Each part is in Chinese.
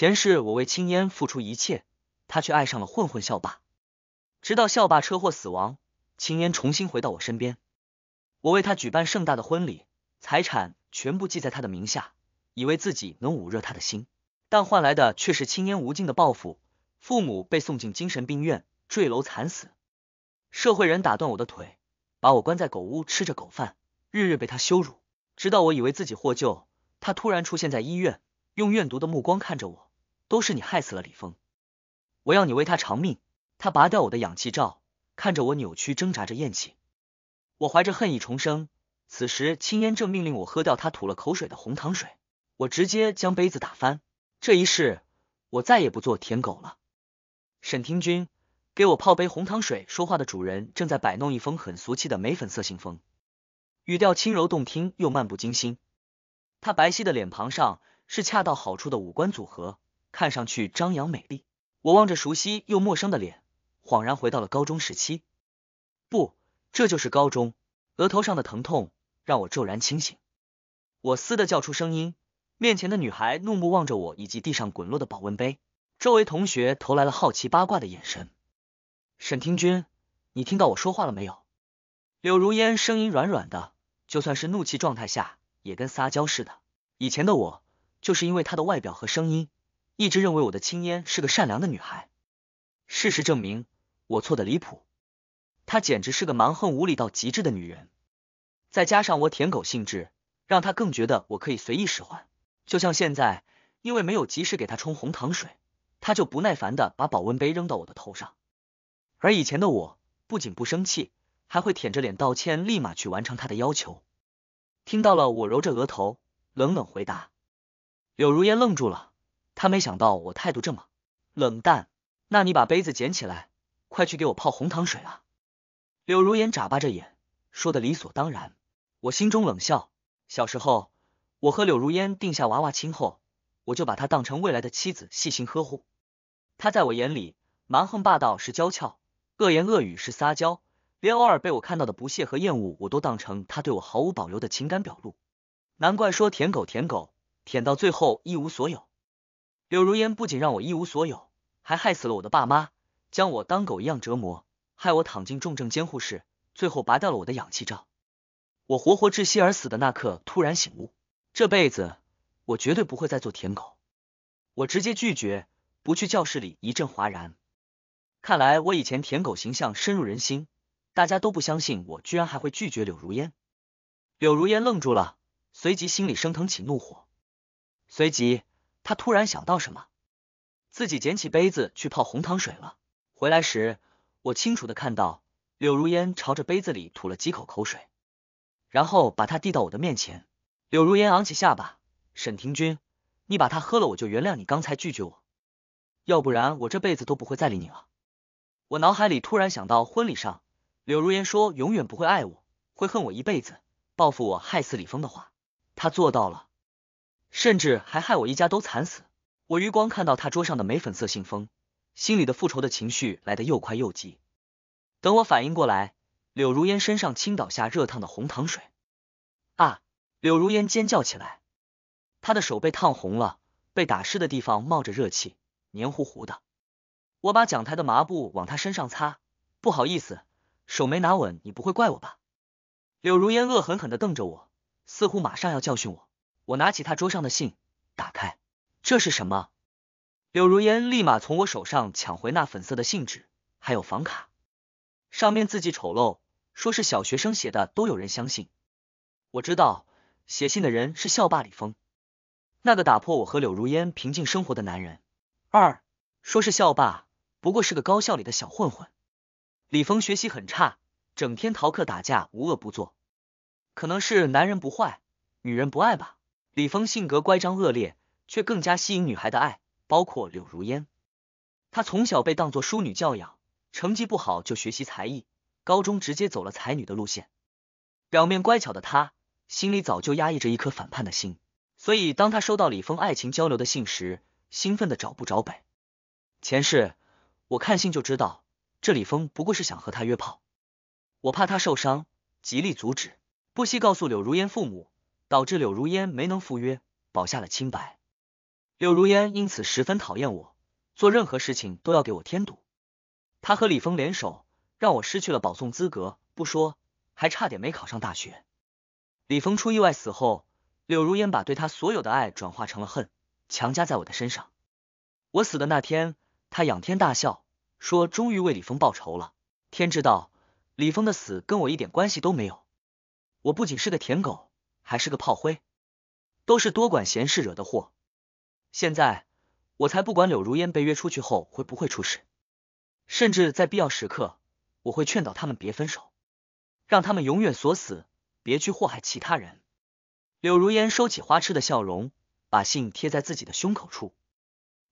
前世我为青烟付出一切，他却爱上了混混校霸，直到校霸车祸死亡，青烟重新回到我身边，我为他举办盛大的婚礼，财产全部记在他的名下，以为自己能捂热他的心，但换来的却是青烟无尽的报复，父母被送进精神病院，坠楼惨死，社会人打断我的腿，把我关在狗屋吃着狗饭，日日被他羞辱，直到我以为自己获救，他突然出现在医院，用怨毒的目光看着我。都是你害死了李峰，我要你为他偿命！他拔掉我的氧气罩，看着我扭曲挣扎着咽气。我怀着恨意重生。此时青烟正命令我喝掉他吐了口水的红糖水，我直接将杯子打翻。这一世，我再也不做舔狗了。沈听君，给我泡杯红糖水。说话的主人正在摆弄一封很俗气的玫粉色信封，语调轻柔动听又漫不经心。他白皙的脸庞上是恰到好处的五官组合。看上去张扬美丽，我望着熟悉又陌生的脸，恍然回到了高中时期。不，这就是高中。额头上的疼痛让我骤然清醒，我嘶的叫出声音。面前的女孩怒目望着我，以及地上滚落的保温杯。周围同学投来了好奇八卦的眼神。沈听君，你听到我说话了没有？柳如烟声音软软的，就算是怒气状态下也跟撒娇似的。以前的我就是因为她的外表和声音。一直认为我的青烟是个善良的女孩，事实证明我错的离谱，她简直是个蛮横无理到极致的女人。再加上我舔狗性质，让她更觉得我可以随意使唤。就像现在，因为没有及时给她冲红糖水，她就不耐烦的把保温杯扔到我的头上。而以前的我不仅不生气，还会舔着脸道歉，立马去完成她的要求。听到了，我揉着额头，冷冷回答。柳如烟愣住了。他没想到我态度这么冷淡，那你把杯子捡起来，快去给我泡红糖水啊！柳如烟眨巴着眼，说的理所当然。我心中冷笑。小时候，我和柳如烟定下娃娃亲后，我就把她当成未来的妻子，细心呵护。她在我眼里，蛮横霸道是娇俏，恶言恶语是撒娇，连偶尔被我看到的不屑和厌恶，我都当成她对我毫无保留的情感表露。难怪说舔狗，舔狗，舔到最后一无所有。柳如烟不仅让我一无所有，还害死了我的爸妈，将我当狗一样折磨，害我躺进重症监护室，最后拔掉了我的氧气罩，我活活窒息而死的那刻，突然醒悟，这辈子我绝对不会再做舔狗，我直接拒绝，不去教室里一阵哗然，看来我以前舔狗形象深入人心，大家都不相信我居然还会拒绝柳如烟。柳如烟愣住了，随即心里升腾起怒火，随即。他突然想到什么，自己捡起杯子去泡红糖水了。回来时，我清楚的看到柳如烟朝着杯子里吐了几口口水，然后把它递到我的面前。柳如烟昂起下巴，沈廷君，你把它喝了，我就原谅你刚才拒绝我，要不然我这辈子都不会再理你了。我脑海里突然想到婚礼上柳如烟说永远不会爱我，会恨我一辈子，报复我害死李峰的话，她做到了。甚至还害我一家都惨死。我余光看到他桌上的玫粉色信封，心里的复仇的情绪来得又快又急。等我反应过来，柳如烟身上倾倒下热烫的红糖水，啊！柳如烟尖叫起来，她的手被烫红了，被打湿的地方冒着热气，黏糊糊的。我把讲台的麻布往她身上擦，不好意思，手没拿稳，你不会怪我吧？柳如烟恶狠狠的瞪着我，似乎马上要教训我。我拿起他桌上的信，打开，这是什么？柳如烟立马从我手上抢回那粉色的信纸，还有房卡，上面字迹丑陋，说是小学生写的都有人相信。我知道写信的人是校霸李峰，那个打破我和柳如烟平静生活的男人。二说是校霸，不过是个高校里的小混混。李峰学习很差，整天逃课打架，无恶不作。可能是男人不坏，女人不爱吧。李峰性格乖张恶劣，却更加吸引女孩的爱，包括柳如烟。她从小被当做淑女教养，成绩不好就学习才艺，高中直接走了才女的路线。表面乖巧的她，心里早就压抑着一颗反叛的心。所以，当她收到李峰爱情交流的信时，兴奋的找不着北。前世，我看信就知道，这李峰不过是想和他约炮，我怕他受伤，极力阻止，不惜告诉柳如烟父母。导致柳如烟没能赴约，保下了清白。柳如烟因此十分讨厌我，做任何事情都要给我添堵。他和李峰联手，让我失去了保送资格，不说，还差点没考上大学。李峰出意外死后，柳如烟把对他所有的爱转化成了恨，强加在我的身上。我死的那天，他仰天大笑，说：“终于为李峰报仇了。”天知道，李峰的死跟我一点关系都没有。我不仅是个舔狗。还是个炮灰，都是多管闲事惹的祸。现在我才不管柳如烟被约出去后会不会出事，甚至在必要时刻，我会劝导他们别分手，让他们永远锁死，别去祸害其他人。柳如烟收起花痴的笑容，把信贴在自己的胸口处。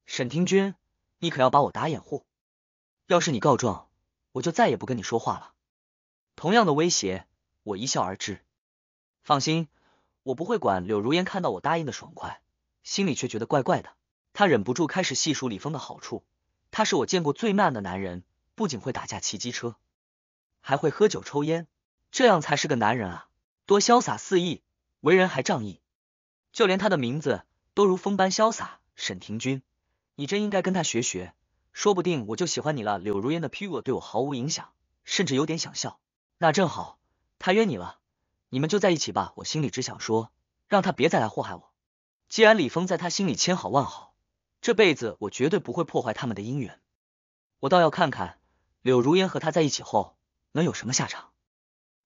沈听君，你可要把我打掩护。要是你告状，我就再也不跟你说话了。同样的威胁，我一笑而之。放心。我不会管柳如烟看到我答应的爽快，心里却觉得怪怪的。她忍不住开始细数李峰的好处。他是我见过最慢的男人，不仅会打架骑机车，还会喝酒抽烟，这样才是个男人啊，多潇洒肆意，为人还仗义。就连他的名字都如风般潇洒，沈廷君。你真应该跟他学学，说不定我就喜欢你了。柳如烟的 PUA 对我毫无影响，甚至有点想笑。那正好，他约你了。你们就在一起吧，我心里只想说，让他别再来祸害我。既然李峰在他心里千好万好，这辈子我绝对不会破坏他们的姻缘。我倒要看看柳如烟和他在一起后能有什么下场。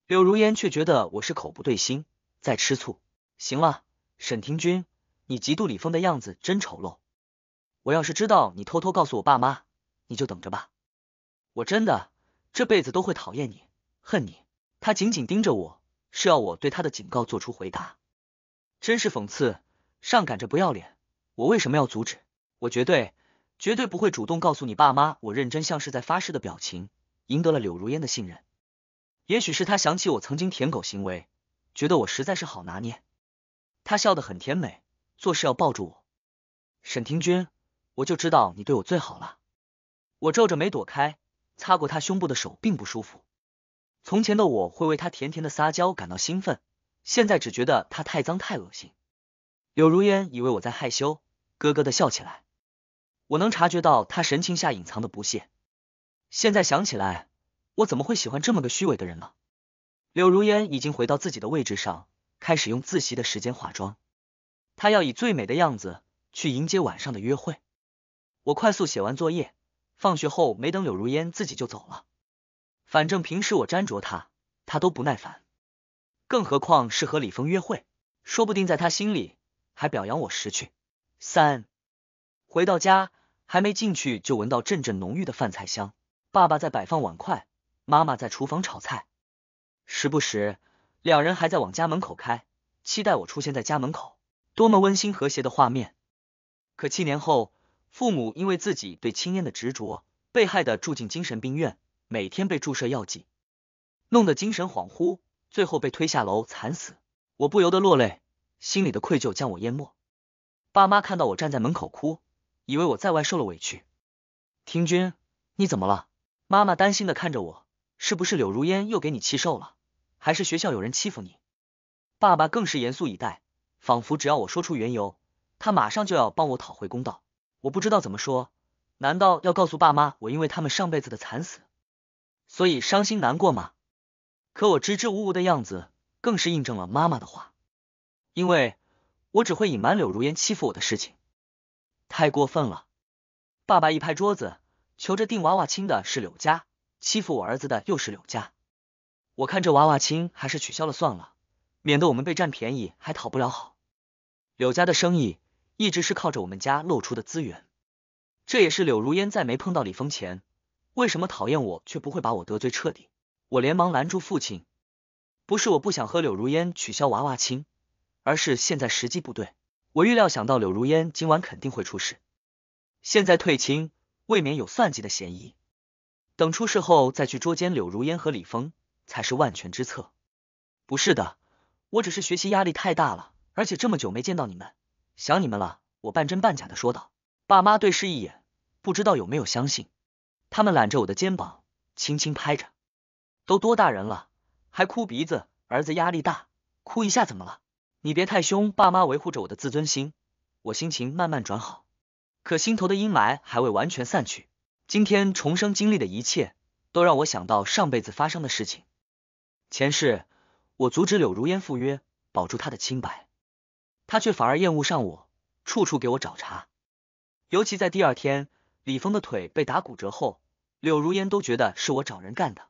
柳如烟却觉得我是口不对心，在吃醋。行了，沈廷君，你嫉妒李峰的样子真丑陋。我要是知道你偷偷告诉我爸妈，你就等着吧。我真的这辈子都会讨厌你，恨你。他紧紧盯着我。是要我对他的警告做出回答，真是讽刺，上赶着不要脸，我为什么要阻止？我绝对绝对不会主动告诉你爸妈，我认真像是在发誓的表情，赢得了柳如烟的信任。也许是他想起我曾经舔狗行为，觉得我实在是好拿捏。他笑得很甜美，做事要抱住我，沈廷君，我就知道你对我最好了。我皱着眉躲开，擦过他胸部的手并不舒服。从前的我会为他甜甜的撒娇感到兴奋，现在只觉得他太脏太恶心。柳如烟以为我在害羞，咯咯的笑起来。我能察觉到他神情下隐藏的不屑。现在想起来，我怎么会喜欢这么个虚伪的人呢？柳如烟已经回到自己的位置上，开始用自习的时间化妆。她要以最美的样子去迎接晚上的约会。我快速写完作业，放学后没等柳如烟，自己就走了。反正平时我粘着他，他都不耐烦，更何况是和李峰约会，说不定在他心里还表扬我识趣。三回到家，还没进去就闻到阵阵浓郁的饭菜香，爸爸在摆放碗筷，妈妈在厨房炒菜，时不时两人还在往家门口开，期待我出现在家门口，多么温馨和谐的画面。可七年后，父母因为自己对青烟的执着，被害的住进精神病院。每天被注射药剂，弄得精神恍惚，最后被推下楼惨死。我不由得落泪，心里的愧疚将我淹没。爸妈看到我站在门口哭，以为我在外受了委屈。听君，你怎么了？妈妈担心的看着我，是不是柳如烟又给你气受了？还是学校有人欺负你？爸爸更是严肃以待，仿佛只要我说出缘由，他马上就要帮我讨回公道。我不知道怎么说，难道要告诉爸妈我因为他们上辈子的惨死？所以伤心难过吗？可我支支吾吾的样子，更是印证了妈妈的话，因为我只会隐瞒柳如烟欺负我的事情，太过分了。爸爸一拍桌子，求着定娃娃亲的是柳家，欺负我儿子的又是柳家，我看这娃娃亲还是取消了算了，免得我们被占便宜还讨不了好。柳家的生意一直是靠着我们家露出的资源，这也是柳如烟在没碰到李峰前。为什么讨厌我却不会把我得罪彻底？我连忙拦住父亲，不是我不想和柳如烟取消娃娃亲，而是现在时机不对。我预料想到柳如烟今晚肯定会出事，现在退亲未免有算计的嫌疑。等出事后再去捉奸柳如烟和李峰才是万全之策。不是的，我只是学习压力太大了，而且这么久没见到你们，想你们了。我半真半假的说道。爸妈对视一眼，不知道有没有相信。他们揽着我的肩膀，轻轻拍着。都多大人了，还哭鼻子，儿子压力大，哭一下怎么了？你别太凶，爸妈维护着我的自尊心。我心情慢慢转好，可心头的阴霾还未完全散去。今天重生经历的一切，都让我想到上辈子发生的事情。前世我阻止柳如烟赴约，保住她的清白，她却反而厌恶上我，处处给我找茬。尤其在第二天。李峰的腿被打骨折后，柳如烟都觉得是我找人干的。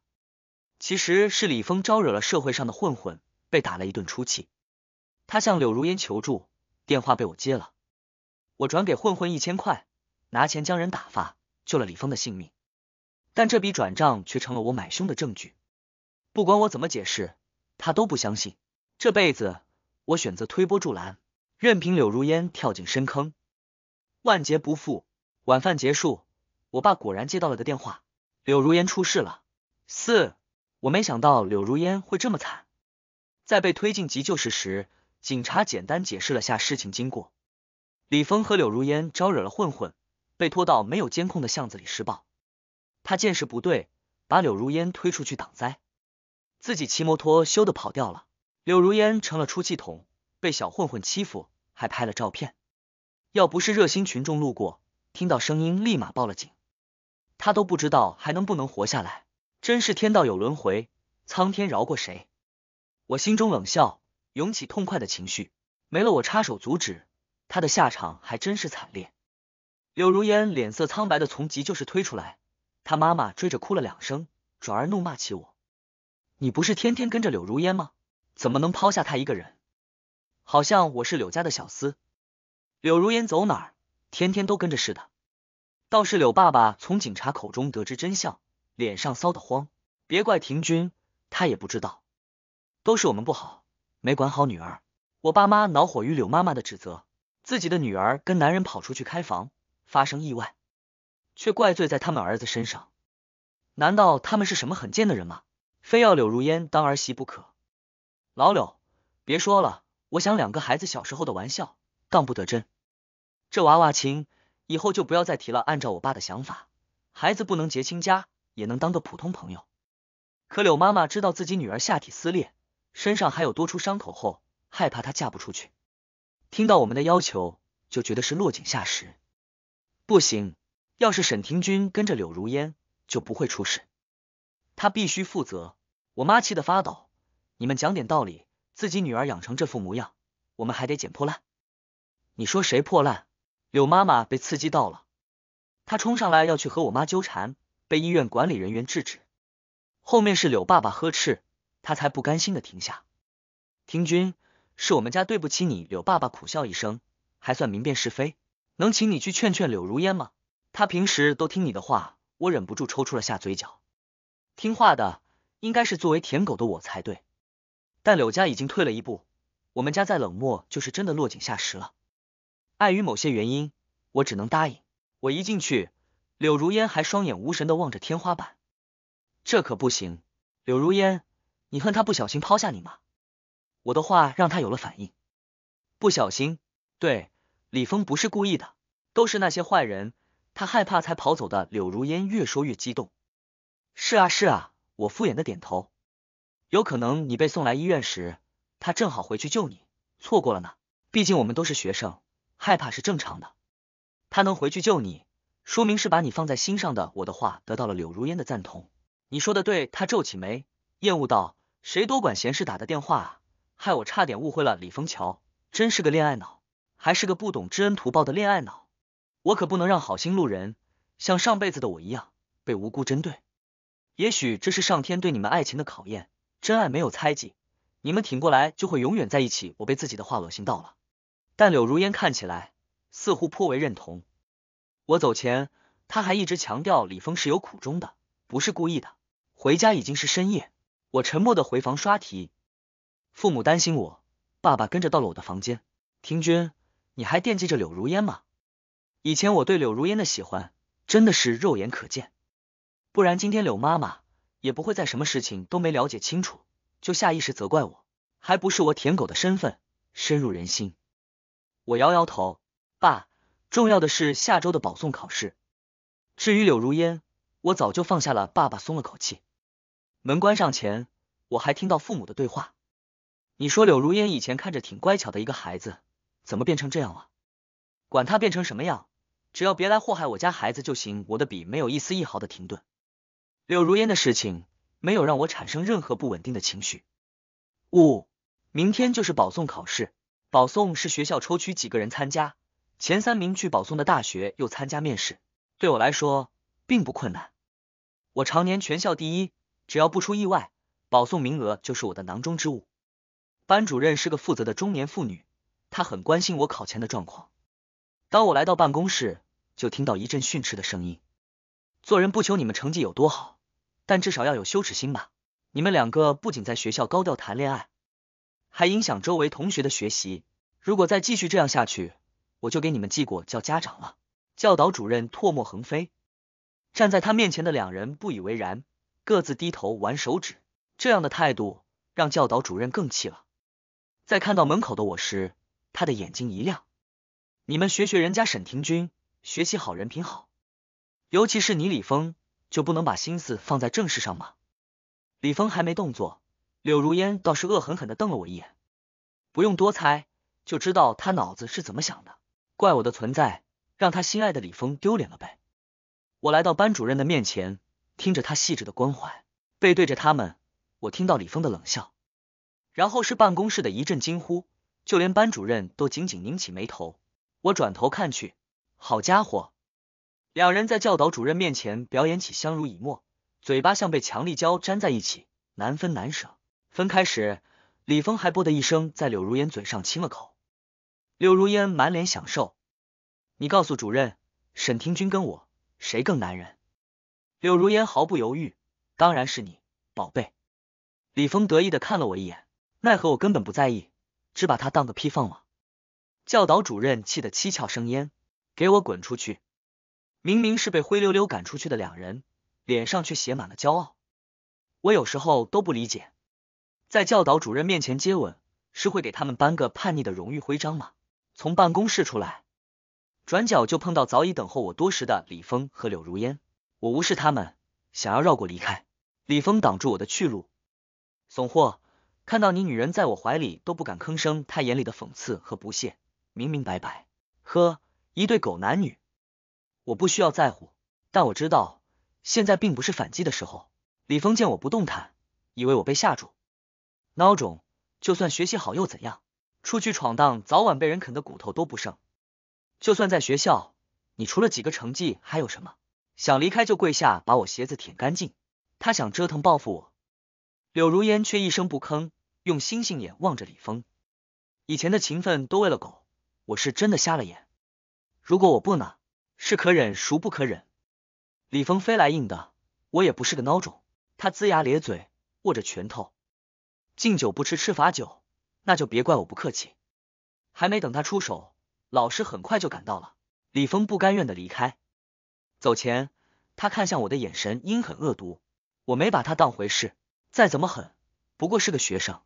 其实是李峰招惹了社会上的混混，被打了一顿出气。他向柳如烟求助，电话被我接了，我转给混混一千块，拿钱将人打发，救了李峰的性命。但这笔转账却成了我买凶的证据。不管我怎么解释，他都不相信。这辈子我选择推波助澜，任凭柳如烟跳进深坑，万劫不复。晚饭结束，我爸果然接到了个电话，柳如烟出事了。四，我没想到柳如烟会这么惨，在被推进急救室时，警察简单解释了下事情经过：李峰和柳如烟招惹了混混，被拖到没有监控的巷子里施暴。他见势不对，把柳如烟推出去挡灾，自己骑摩托羞的跑掉了。柳如烟成了出气筒，被小混混欺负，还拍了照片。要不是热心群众路过。听到声音，立马报了警。他都不知道还能不能活下来，真是天道有轮回，苍天饶过谁？我心中冷笑，涌起痛快的情绪。没了我插手阻止，他的下场还真是惨烈。柳如烟脸色苍白的从急救室推出来，他妈妈追着哭了两声，转而怒骂起我：“你不是天天跟着柳如烟吗？怎么能抛下他一个人？好像我是柳家的小厮。”柳如烟走哪儿？天天都跟着似的，倒是柳爸爸从警察口中得知真相，脸上臊得慌。别怪廷君，他也不知道，都是我们不好，没管好女儿。我爸妈恼火于柳妈妈的指责，自己的女儿跟男人跑出去开房，发生意外，却怪罪在他们儿子身上。难道他们是什么很贱的人吗？非要柳如烟当儿媳不可？老柳，别说了，我想两个孩子小时候的玩笑，当不得真。这娃娃亲以后就不要再提了。按照我爸的想法，孩子不能结亲家，也能当个普通朋友。可柳妈妈知道自己女儿下体撕裂，身上还有多处伤口后，害怕她嫁不出去，听到我们的要求就觉得是落井下石。不行，要是沈廷君跟着柳如烟，就不会出事，他必须负责。我妈气得发抖，你们讲点道理，自己女儿养成这副模样，我们还得捡破烂？你说谁破烂？柳妈妈被刺激到了，她冲上来要去和我妈纠缠，被医院管理人员制止。后面是柳爸爸呵斥，他才不甘心的停下。听君是我们家对不起你，柳爸爸苦笑一声，还算明辨是非，能请你去劝劝柳如烟吗？他平时都听你的话，我忍不住抽搐了下嘴角。听话的应该是作为舔狗的我才对，但柳家已经退了一步，我们家再冷漠就是真的落井下石了。碍于某些原因，我只能答应。我一进去，柳如烟还双眼无神的望着天花板，这可不行。柳如烟，你恨他不小心抛下你吗？我的话让他有了反应。不小心，对，李峰不是故意的，都是那些坏人，他害怕才跑走的。柳如烟越说越激动。是啊是啊，我敷衍的点头。有可能你被送来医院时，他正好回去救你，错过了呢。毕竟我们都是学生。害怕是正常的，他能回去救你，说明是把你放在心上的。我的话得到了柳如烟的赞同，你说的对。他皱起眉，厌恶道：“谁多管闲事打的电话啊？害我差点误会了李枫桥，真是个恋爱脑，还是个不懂知恩图报的恋爱脑。我可不能让好心路人像上辈子的我一样被无辜针对。也许这是上天对你们爱情的考验，真爱没有猜忌，你们挺过来就会永远在一起。”我被自己的话恶心到了。但柳如烟看起来似乎颇为认同。我走前，他还一直强调李峰是有苦衷的，不是故意的。回家已经是深夜，我沉默的回房刷题。父母担心我，爸爸跟着到了我的房间。庭君，你还惦记着柳如烟吗？以前我对柳如烟的喜欢真的是肉眼可见，不然今天柳妈妈也不会在什么事情都没了解清楚就下意识责怪我，还不是我舔狗的身份深入人心。我摇摇头，爸，重要的是下周的保送考试。至于柳如烟，我早就放下了。爸爸松了口气。门关上前，我还听到父母的对话：“你说柳如烟以前看着挺乖巧的一个孩子，怎么变成这样了？管他变成什么样，只要别来祸害我家孩子就行。”我的笔没有一丝一毫的停顿。柳如烟的事情没有让我产生任何不稳定的情绪。五，明天就是保送考试。保送是学校抽取几个人参加，前三名去保送的大学又参加面试，对我来说并不困难。我常年全校第一，只要不出意外，保送名额就是我的囊中之物。班主任是个负责的中年妇女，她很关心我考前的状况。当我来到办公室，就听到一阵训斥的声音：“做人不求你们成绩有多好，但至少要有羞耻心吧！你们两个不仅在学校高调谈恋爱。”还影响周围同学的学习，如果再继续这样下去，我就给你们记过叫家长了。教导主任唾沫横飞，站在他面前的两人不以为然，各自低头玩手指。这样的态度让教导主任更气了。在看到门口的我时，他的眼睛一亮：“你们学学人家沈廷君，学习好，人品好。尤其是你李峰，就不能把心思放在正事上吗？”李峰还没动作。柳如烟倒是恶狠狠的瞪了我一眼，不用多猜就知道他脑子是怎么想的，怪我的存在让他心爱的李峰丢脸了呗。我来到班主任的面前，听着他细致的关怀，背对着他们，我听到李峰的冷笑，然后是办公室的一阵惊呼，就连班主任都紧紧拧起眉头。我转头看去，好家伙，两人在教导主任面前表演起相濡以沫，嘴巴像被强力胶粘在一起，难分难舍。分开时，李峰还啵的一声在柳如烟嘴上亲了口，柳如烟满脸享受。你告诉主任，沈廷君跟我谁更男人？柳如烟毫不犹豫，当然是你，宝贝。李峰得意的看了我一眼，奈何我根本不在意，只把他当个屁放了。教导主任气得七窍生烟，给我滚出去！明明是被灰溜溜赶出去的两人，脸上却写满了骄傲。我有时候都不理解。在教导主任面前接吻，是会给他们颁个叛逆的荣誉徽章吗？从办公室出来，转角就碰到早已等候我多时的李峰和柳如烟。我无视他们，想要绕过离开。李峰挡住我的去路，怂货，看到你女人在我怀里都不敢吭声，他眼里的讽刺和不屑明明白白。呵，一对狗男女，我不需要在乎，但我知道现在并不是反击的时候。李峰见我不动弹，以为我被吓住。孬种，就算学习好又怎样？出去闯荡，早晚被人啃的骨头都不剩。就算在学校，你除了几个成绩还有什么？想离开就跪下把我鞋子舔干净。他想折腾报复我，柳如烟却一声不吭，用星星眼望着李峰。以前的情分都喂了狗，我是真的瞎了眼。如果我不呢？是可忍孰不可忍？李峰飞来硬的，我也不是个孬种。他龇牙咧嘴，握着拳头。敬酒不吃吃罚酒，那就别怪我不客气。还没等他出手，老师很快就赶到了。李峰不甘愿的离开，走前他看向我的眼神阴狠恶毒，我没把他当回事。再怎么狠，不过是个学生，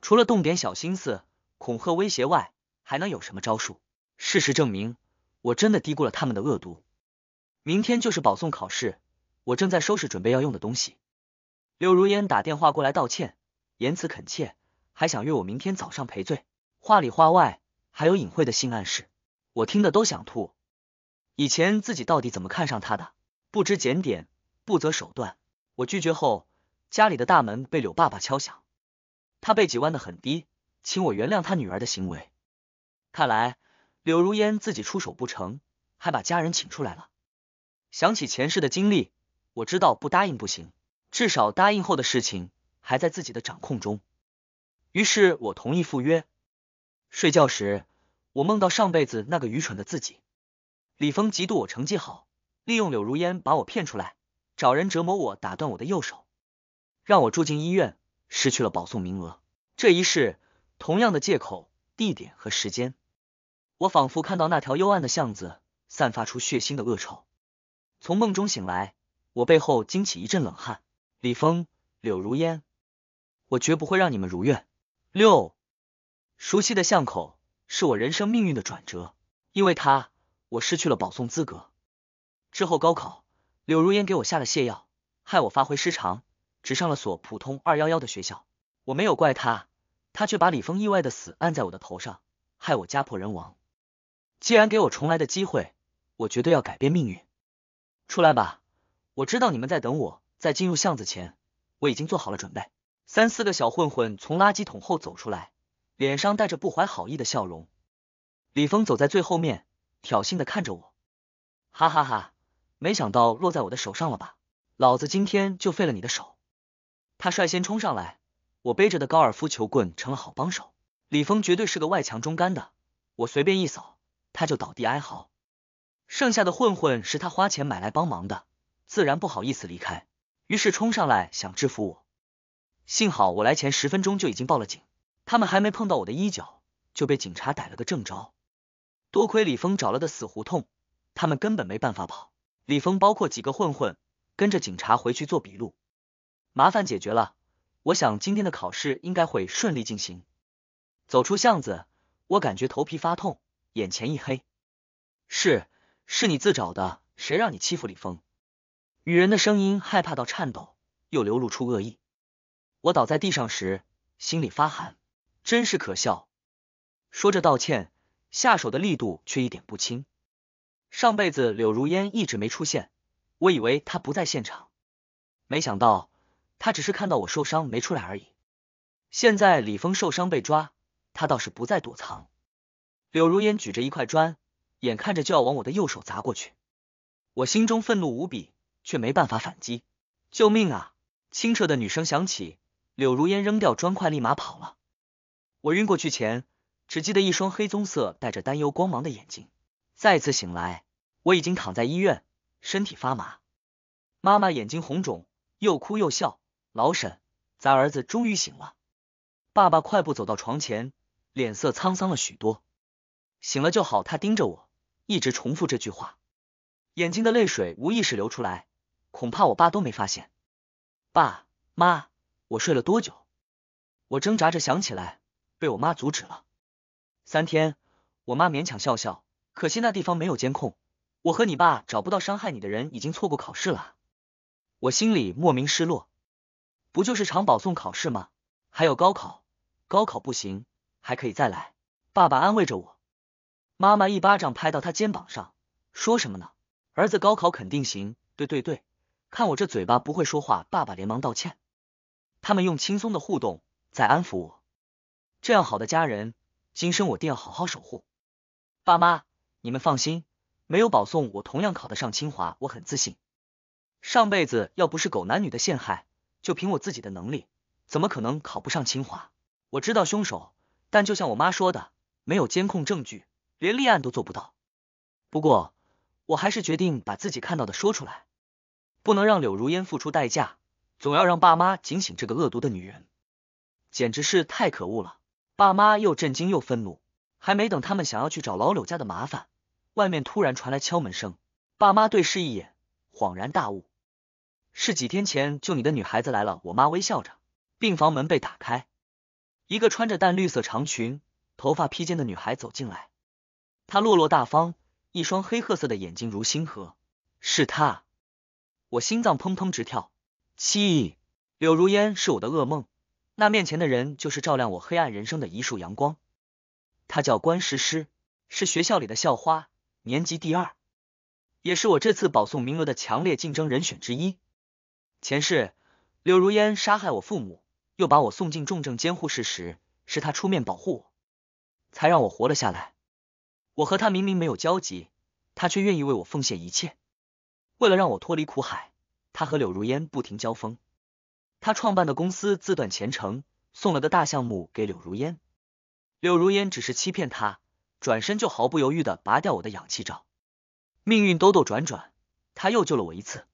除了动点小心思、恐吓威胁外，还能有什么招数？事实证明，我真的低估了他们的恶毒。明天就是保送考试，我正在收拾准备要用的东西。柳如烟打电话过来道歉。言辞恳切，还想约我明天早上赔罪，话里话外还有隐晦的性暗示，我听的都想吐。以前自己到底怎么看上他的？不知检点，不择手段。我拒绝后，家里的大门被柳爸爸敲响，他背脊弯的很低，请我原谅他女儿的行为。看来柳如烟自己出手不成，还把家人请出来了。想起前世的经历，我知道不答应不行，至少答应后的事情。还在自己的掌控中，于是我同意赴约。睡觉时，我梦到上辈子那个愚蠢的自己。李峰嫉妒我成绩好，利用柳如烟把我骗出来，找人折磨我，打断我的右手，让我住进医院，失去了保送名额。这一世，同样的借口、地点和时间，我仿佛看到那条幽暗的巷子散发出血腥的恶臭。从梦中醒来，我背后惊起一阵冷汗。李峰，柳如烟。我绝不会让你们如愿。六，熟悉的巷口是我人生命运的转折，因为他，我失去了保送资格。之后高考，柳如烟给我下了泻药，害我发挥失常，只上了所普通二幺幺的学校。我没有怪他，他却把李峰意外的死按在我的头上，害我家破人亡。既然给我重来的机会，我绝对要改变命运。出来吧，我知道你们在等我。在进入巷子前，我已经做好了准备。三四个小混混从垃圾桶后走出来，脸上带着不怀好意的笑容。李峰走在最后面，挑衅的看着我，哈哈哈！没想到落在我的手上了吧？老子今天就废了你的手！他率先冲上来，我背着的高尔夫球棍成了好帮手。李峰绝对是个外强中干的，我随便一扫，他就倒地哀嚎。剩下的混混是他花钱买来帮忙的，自然不好意思离开，于是冲上来想制服我。幸好我来前十分钟就已经报了警，他们还没碰到我的衣角就被警察逮了个正着。多亏李峰找了个死胡同，他们根本没办法跑。李峰包括几个混混跟着警察回去做笔录，麻烦解决了，我想今天的考试应该会顺利进行。走出巷子，我感觉头皮发痛，眼前一黑。是，是你自找的，谁让你欺负李峰？女人的声音害怕到颤抖，又流露出恶意。我倒在地上时，心里发寒，真是可笑。说着道歉，下手的力度却一点不轻。上辈子柳如烟一直没出现，我以为她不在现场，没想到她只是看到我受伤没出来而已。现在李峰受伤被抓，他倒是不再躲藏。柳如烟举着一块砖，眼看着就要往我的右手砸过去，我心中愤怒无比，却没办法反击。救命啊！清澈的女声响起。柳如烟扔掉砖块，立马跑了。我晕过去前，只记得一双黑棕色、带着担忧光芒的眼睛。再次醒来，我已经躺在医院，身体发麻。妈妈眼睛红肿，又哭又笑。老沈，咱儿子终于醒了。爸爸快步走到床前，脸色沧桑了许多。醒了就好，他盯着我，一直重复这句话。眼睛的泪水无意识流出来，恐怕我爸都没发现。爸妈。我睡了多久？我挣扎着想起来，被我妈阻止了。三天，我妈勉强笑笑，可惜那地方没有监控，我和你爸找不到伤害你的人，已经错过考试了。我心里莫名失落，不就是常保送考试吗？还有高考，高考不行还可以再来。爸爸安慰着我，妈妈一巴掌拍到他肩膀上，说什么呢？儿子高考肯定行，对对对，看我这嘴巴不会说话，爸爸连忙道歉。他们用轻松的互动在安抚我，这样好的家人，今生我定要好好守护。爸妈，你们放心，没有保送我同样考得上清华，我很自信。上辈子要不是狗男女的陷害，就凭我自己的能力，怎么可能考不上清华？我知道凶手，但就像我妈说的，没有监控证据，连立案都做不到。不过，我还是决定把自己看到的说出来，不能让柳如烟付出代价。总要让爸妈警醒，这个恶毒的女人简直是太可恶了！爸妈又震惊又愤怒，还没等他们想要去找老柳家的麻烦，外面突然传来敲门声。爸妈对视一眼，恍然大悟，是几天前救你的女孩子来了。我妈微笑着，病房门被打开，一个穿着淡绿色长裙、头发披肩的女孩走进来。她落落大方，一双黑褐色的眼睛如星河。是她，我心脏砰砰直跳。七，柳如烟是我的噩梦，那面前的人就是照亮我黑暗人生的一束阳光。他叫关诗诗，是学校里的校花，年级第二，也是我这次保送名额的强烈竞争人选之一。前世，柳如烟杀害我父母，又把我送进重症监护室时，是他出面保护我，才让我活了下来。我和他明明没有交集，他却愿意为我奉献一切，为了让我脱离苦海。他和柳如烟不停交锋，他创办的公司自断前程，送了个大项目给柳如烟，柳如烟只是欺骗他，转身就毫不犹豫的拔掉我的氧气罩。命运兜兜转转，他又救了我一次，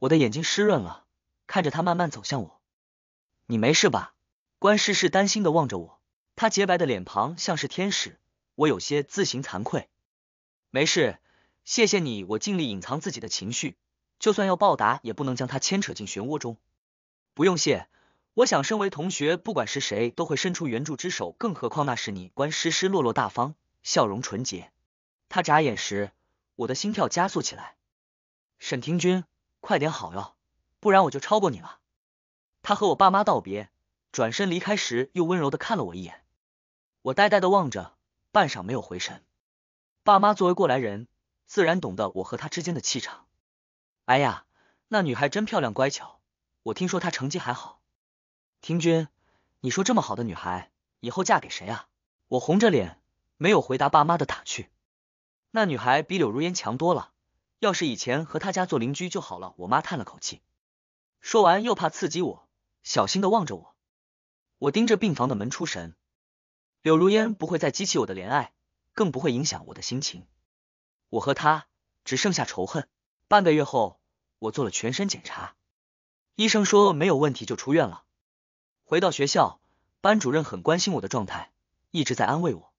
我的眼睛湿润了，看着他慢慢走向我，你没事吧？关世世担心的望着我，他洁白的脸庞像是天使，我有些自行惭愧，没事，谢谢你，我尽力隐藏自己的情绪。就算要报答，也不能将他牵扯进漩涡中。不用谢，我想身为同学，不管是谁，都会伸出援助之手，更何况那是你关诗诗落落大方，笑容纯洁。他眨眼时，我的心跳加速起来。沈廷君，快点好哟，不然我就超过你了。他和我爸妈道别，转身离开时，又温柔的看了我一眼。我呆呆的望着，半晌没有回神。爸妈作为过来人，自然懂得我和他之间的气场。哎呀，那女孩真漂亮，乖巧。我听说她成绩还好。听君，你说这么好的女孩，以后嫁给谁啊？我红着脸，没有回答爸妈的打趣。那女孩比柳如烟强多了，要是以前和她家做邻居就好了。我妈叹了口气，说完又怕刺激我，小心的望着我。我盯着病房的门出神。柳如烟不会再激起我的怜爱，更不会影响我的心情。我和她只剩下仇恨。半个月后，我做了全身检查，医生说没有问题就出院了。回到学校，班主任很关心我的状态，一直在安慰我。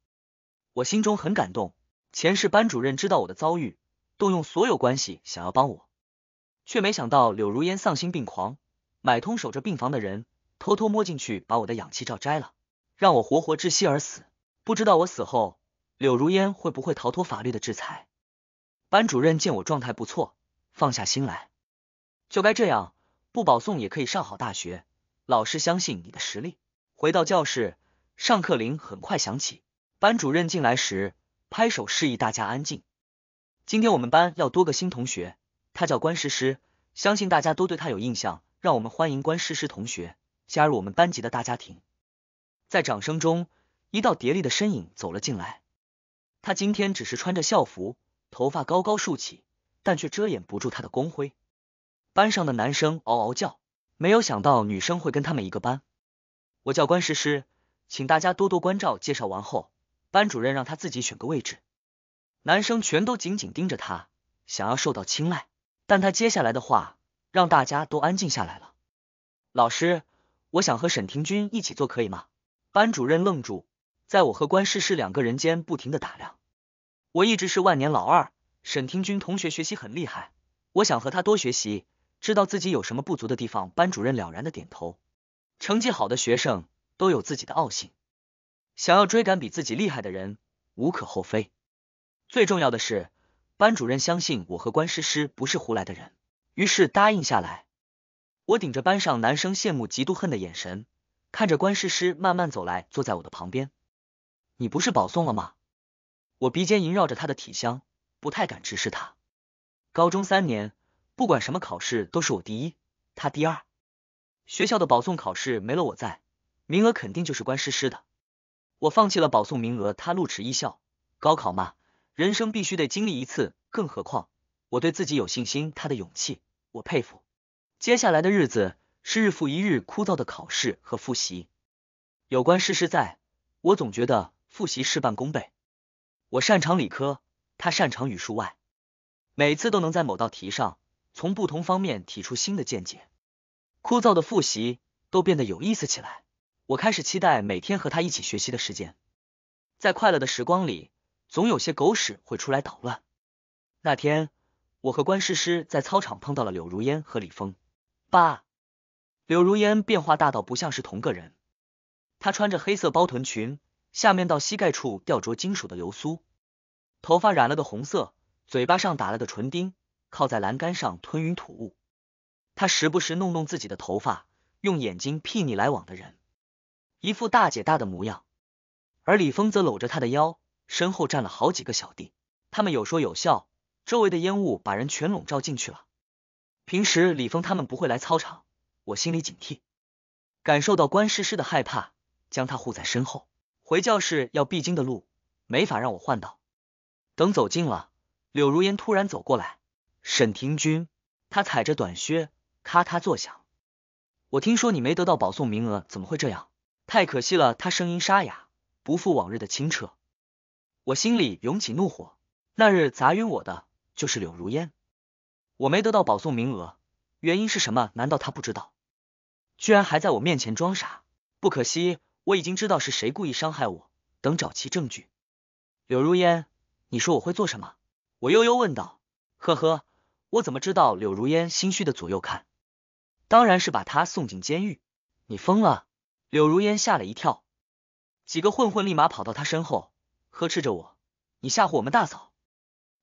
我心中很感动，前世班主任知道我的遭遇，动用所有关系想要帮我，却没想到柳如烟丧心病狂，买通守着病房的人，偷偷摸进去把我的氧气罩摘了，让我活活窒息而死。不知道我死后，柳如烟会不会逃脱法律的制裁？班主任见我状态不错，放下心来，就该这样，不保送也可以上好大学。老师相信你的实力。回到教室，上课铃很快响起。班主任进来时，拍手示意大家安静。今天我们班要多个新同学，他叫关诗诗，相信大家都对他有印象。让我们欢迎关诗诗同学加入我们班级的大家庭。在掌声中，一道叠丽的身影走了进来。他今天只是穿着校服。头发高高竖起，但却遮掩不住他的光辉。班上的男生嗷嗷叫，没有想到女生会跟他们一个班。我叫关诗诗，请大家多多关照。介绍完后，班主任让他自己选个位置。男生全都紧紧盯着他，想要受到青睐。但他接下来的话让大家都安静下来了。老师，我想和沈廷君一起坐，可以吗？班主任愣住，在我和关诗诗两个人间不停的打量。我一直是万年老二，沈听君同学学习很厉害，我想和他多学习，知道自己有什么不足的地方。班主任了然的点头，成绩好的学生都有自己的傲性，想要追赶比自己厉害的人无可厚非。最重要的是，班主任相信我和关诗诗不是胡来的人，于是答应下来。我顶着班上男生羡慕、嫉妒、恨的眼神，看着关诗诗慢慢走来，坐在我的旁边。你不是保送了吗？我鼻尖萦绕着他的体香，不太敢直视他。高中三年，不管什么考试都是我第一，他第二。学校的保送考试没了我在，名额肯定就是关诗诗的。我放弃了保送名额，他录取一校。高考嘛，人生必须得经历一次，更何况我对自己有信心，他的勇气我佩服。接下来的日子是日复一日枯燥的考试和复习，有关诗诗，在我总觉得复习事半功倍。我擅长理科，他擅长语数外，每次都能在某道题上从不同方面提出新的见解，枯燥的复习都变得有意思起来。我开始期待每天和他一起学习的时间，在快乐的时光里，总有些狗屎会出来捣乱。那天，我和关诗诗在操场碰到了柳如烟和李峰，爸，柳如烟变化大到不像是同个人，她穿着黑色包臀裙。下面到膝盖处吊着金属的流苏，头发染了个红色，嘴巴上打了个唇钉，靠在栏杆上吞云吐雾。他时不时弄弄自己的头发，用眼睛睥睨来往的人，一副大姐大的模样。而李峰则搂着他的腰，身后站了好几个小弟，他们有说有笑。周围的烟雾把人全笼罩进去了。平时李峰他们不会来操场，我心里警惕，感受到关诗诗的害怕，将他护在身后。回教室要必经的路，没法让我换道。等走近了，柳如烟突然走过来。沈廷君，他踩着短靴，咔咔作响。我听说你没得到保送名额，怎么会这样？太可惜了。他声音沙哑，不复往日的清澈。我心里涌起怒火。那日砸晕我的就是柳如烟。我没得到保送名额，原因是什么？难道他不知道？居然还在我面前装傻，不可惜。我已经知道是谁故意伤害我，等找齐证据。柳如烟，你说我会做什么？我悠悠问道。呵呵，我怎么知道？柳如烟心虚的左右看，当然是把他送进监狱。你疯了？柳如烟吓了一跳，几个混混立马跑到他身后，呵斥着我：“你吓唬我们大嫂，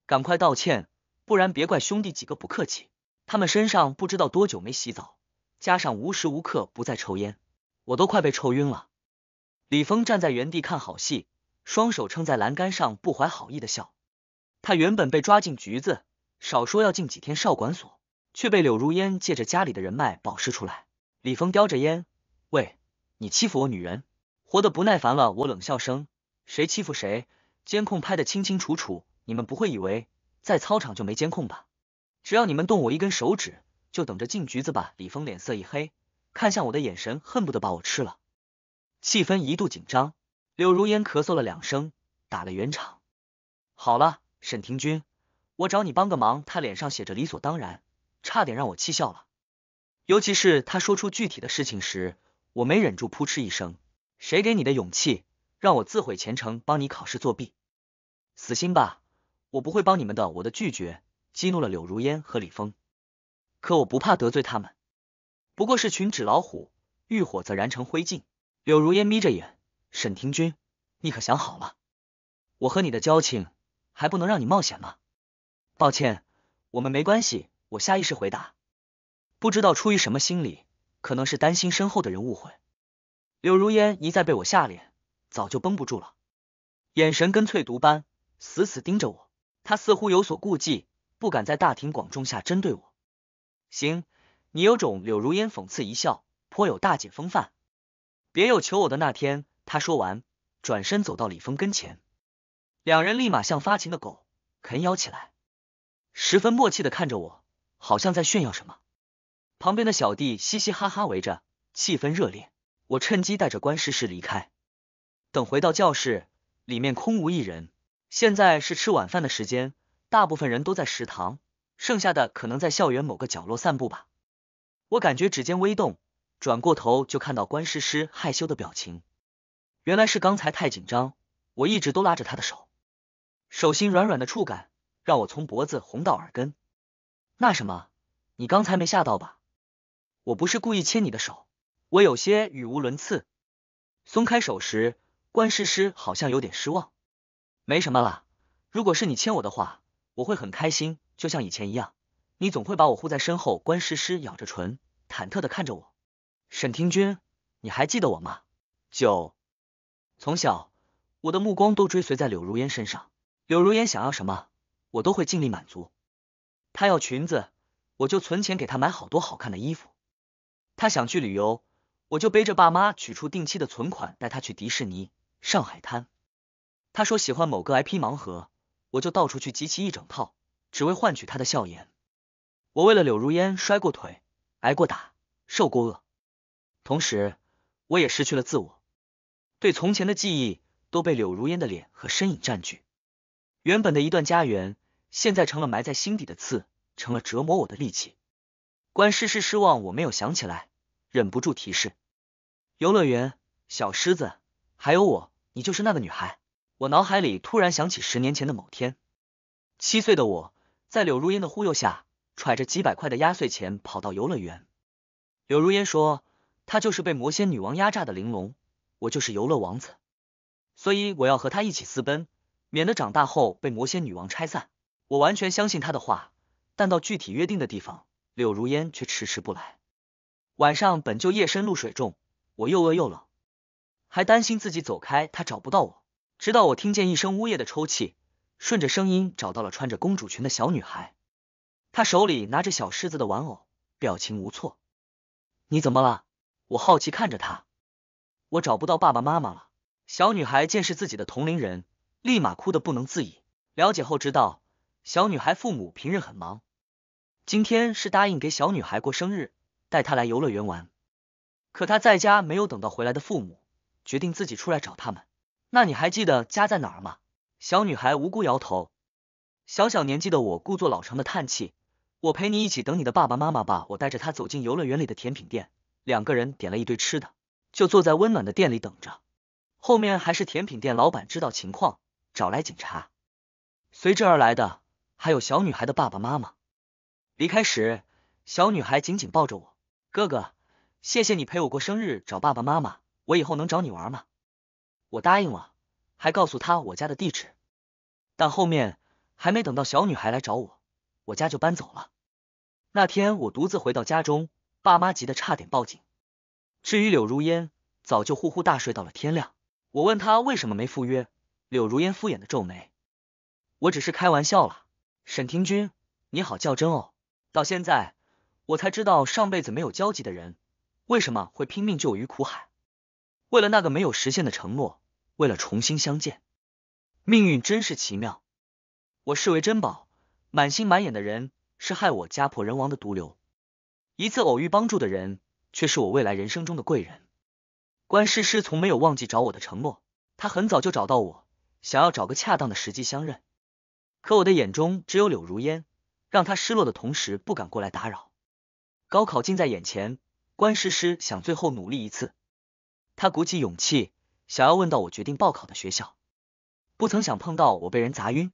赶快道歉，不然别怪兄弟几个不客气。”他们身上不知道多久没洗澡，加上无时无刻不在抽烟，我都快被抽晕了。李峰站在原地看好戏，双手撑在栏杆上，不怀好意的笑。他原本被抓进局子，少说要进几天少管所，却被柳如烟借着家里的人脉保释出来。李峰叼着烟，喂，你欺负我女人，活得不耐烦了？我冷笑声，谁欺负谁，监控拍的清清楚楚，你们不会以为在操场就没监控吧？只要你们动我一根手指，就等着进局子吧！李峰脸色一黑，看向我的眼神恨不得把我吃了。气氛一度紧张，柳如烟咳嗽了两声，打了圆场。好了，沈廷君，我找你帮个忙。他脸上写着理所当然，差点让我气笑了。尤其是他说出具体的事情时，我没忍住，扑哧一声。谁给你的勇气，让我自毁前程，帮你考试作弊？死心吧，我不会帮你们的。我的拒绝激怒了柳如烟和李峰，可我不怕得罪他们，不过是群纸老虎，欲火则燃成灰烬。柳如烟眯着眼，沈庭君，你可想好了？我和你的交情还不能让你冒险吗？抱歉，我们没关系。我下意识回答，不知道出于什么心理，可能是担心身后的人误会。柳如烟一再被我吓脸，早就绷不住了，眼神跟淬毒般，死死盯着我。他似乎有所顾忌，不敢在大庭广众下针对我。行，你有种！柳如烟讽刺一笑，颇有大姐风范。别有求我的那天，他说完，转身走到李峰跟前，两人立马像发情的狗啃咬起来，十分默契的看着我，好像在炫耀什么。旁边的小弟嘻嘻哈哈围着，气氛热烈。我趁机带着关诗诗离开。等回到教室，里面空无一人。现在是吃晚饭的时间，大部分人都在食堂，剩下的可能在校园某个角落散步吧。我感觉指尖微动。转过头就看到关诗诗害羞的表情，原来是刚才太紧张，我一直都拉着她的手，手心软软的触感让我从脖子红到耳根。那什么，你刚才没吓到吧？我不是故意牵你的手，我有些语无伦次。松开手时，关诗诗好像有点失望。没什么了，如果是你牵我的话，我会很开心，就像以前一样，你总会把我护在身后。关诗诗咬着唇，忐忑的看着我。沈听君，你还记得我吗？九，从小我的目光都追随在柳如烟身上。柳如烟想要什么，我都会尽力满足。她要裙子，我就存钱给她买好多好看的衣服；她想去旅游，我就背着爸妈取出定期的存款带她去迪士尼、上海滩。她说喜欢某个 IP 盲盒，我就到处去集齐一整套，只为换取她的笑颜。我为了柳如烟摔过腿，挨过打，受过饿。同时，我也失去了自我，对从前的记忆都被柳如烟的脸和身影占据。原本的一段家园，现在成了埋在心底的刺，成了折磨我的利器。关诗诗失望，我没有想起来，忍不住提示：游乐园、小狮子，还有我，你就是那个女孩。我脑海里突然想起十年前的某天，七岁的我在柳如烟的忽悠下，揣着几百块的压岁钱跑到游乐园。柳如烟说。她就是被魔仙女王压榨的玲珑，我就是游乐王子，所以我要和她一起私奔，免得长大后被魔仙女王拆散。我完全相信她的话，但到具体约定的地方，柳如烟却迟迟不来。晚上本就夜深露水重，我又饿又冷，还担心自己走开她找不到我。直到我听见一声呜咽的抽泣，顺着声音找到了穿着公主裙的小女孩，她手里拿着小狮子的玩偶，表情无措。你怎么了？我好奇看着他，我找不到爸爸妈妈了。小女孩见是自己的同龄人，立马哭得不能自已。了解后知道，小女孩父母平日很忙，今天是答应给小女孩过生日，带她来游乐园玩。可她在家没有等到回来的父母，决定自己出来找他们。那你还记得家在哪儿吗？小女孩无辜摇头。小小年纪的我，故作老成的叹气。我陪你一起等你的爸爸妈妈吧。我带着她走进游乐园里的甜品店。两个人点了一堆吃的，就坐在温暖的店里等着。后面还是甜品店老板知道情况，找来警察。随之而来的还有小女孩的爸爸妈妈。离开时，小女孩紧紧抱着我，哥哥，谢谢你陪我过生日，找爸爸妈妈。我以后能找你玩吗？我答应了，还告诉他我家的地址。但后面还没等到小女孩来找我，我家就搬走了。那天我独自回到家中。爸妈急得差点报警。至于柳如烟，早就呼呼大睡到了天亮。我问她为什么没赴约，柳如烟敷衍的皱眉：“我只是开玩笑了。”沈廷君，你好较真哦。到现在，我才知道上辈子没有交集的人，为什么会拼命救我于苦海？为了那个没有实现的承诺，为了重新相见，命运真是奇妙。我视为珍宝、满心满眼的人，是害我家破人亡的毒瘤。一次偶遇帮助的人，却是我未来人生中的贵人。关诗诗从没有忘记找我的承诺，她很早就找到我，想要找个恰当的时机相认。可我的眼中只有柳如烟，让她失落的同时不敢过来打扰。高考近在眼前，关诗诗想最后努力一次，她鼓起勇气想要问到我决定报考的学校，不曾想碰到我被人砸晕，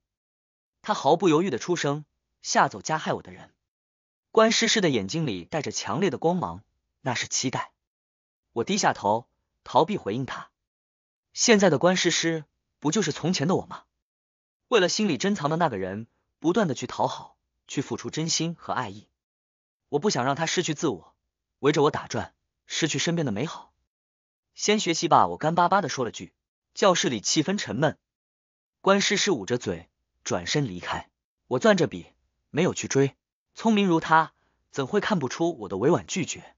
他毫不犹豫的出声吓走加害我的人。关诗诗的眼睛里带着强烈的光芒，那是期待。我低下头，逃避回应他。现在的关诗诗，不就是从前的我吗？为了心里珍藏的那个人，不断的去讨好，去付出真心和爱意。我不想让他失去自我，围着我打转，失去身边的美好。先学习吧，我干巴巴的说了句。教室里气氛沉闷，关诗诗捂着嘴，转身离开。我攥着笔，没有去追。聪明如他，怎会看不出我的委婉拒绝？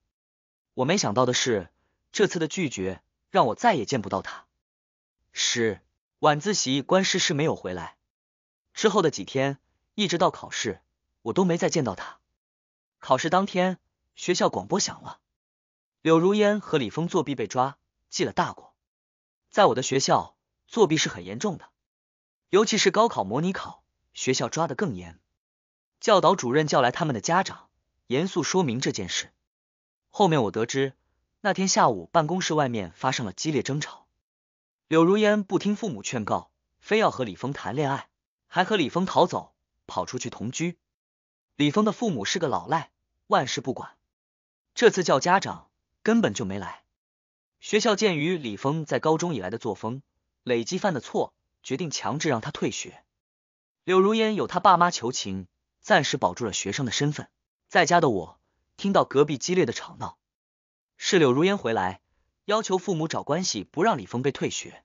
我没想到的是，这次的拒绝让我再也见不到他。是晚自习，关诗诗没有回来。之后的几天，一直到考试，我都没再见到他。考试当天，学校广播响了，柳如烟和李峰作弊被抓，记了大过。在我的学校，作弊是很严重的，尤其是高考模拟考，学校抓的更严。教导主任叫来他们的家长，严肃说明这件事。后面我得知，那天下午办公室外面发生了激烈争吵。柳如烟不听父母劝告，非要和李峰谈恋爱，还和李峰逃走，跑出去同居。李峰的父母是个老赖，万事不管。这次叫家长根本就没来。学校鉴于李峰在高中以来的作风，累计犯的错，决定强制让他退学。柳如烟有他爸妈求情。暂时保住了学生的身份。在家的我听到隔壁激烈的吵闹，是柳如烟回来，要求父母找关系不让李峰被退学。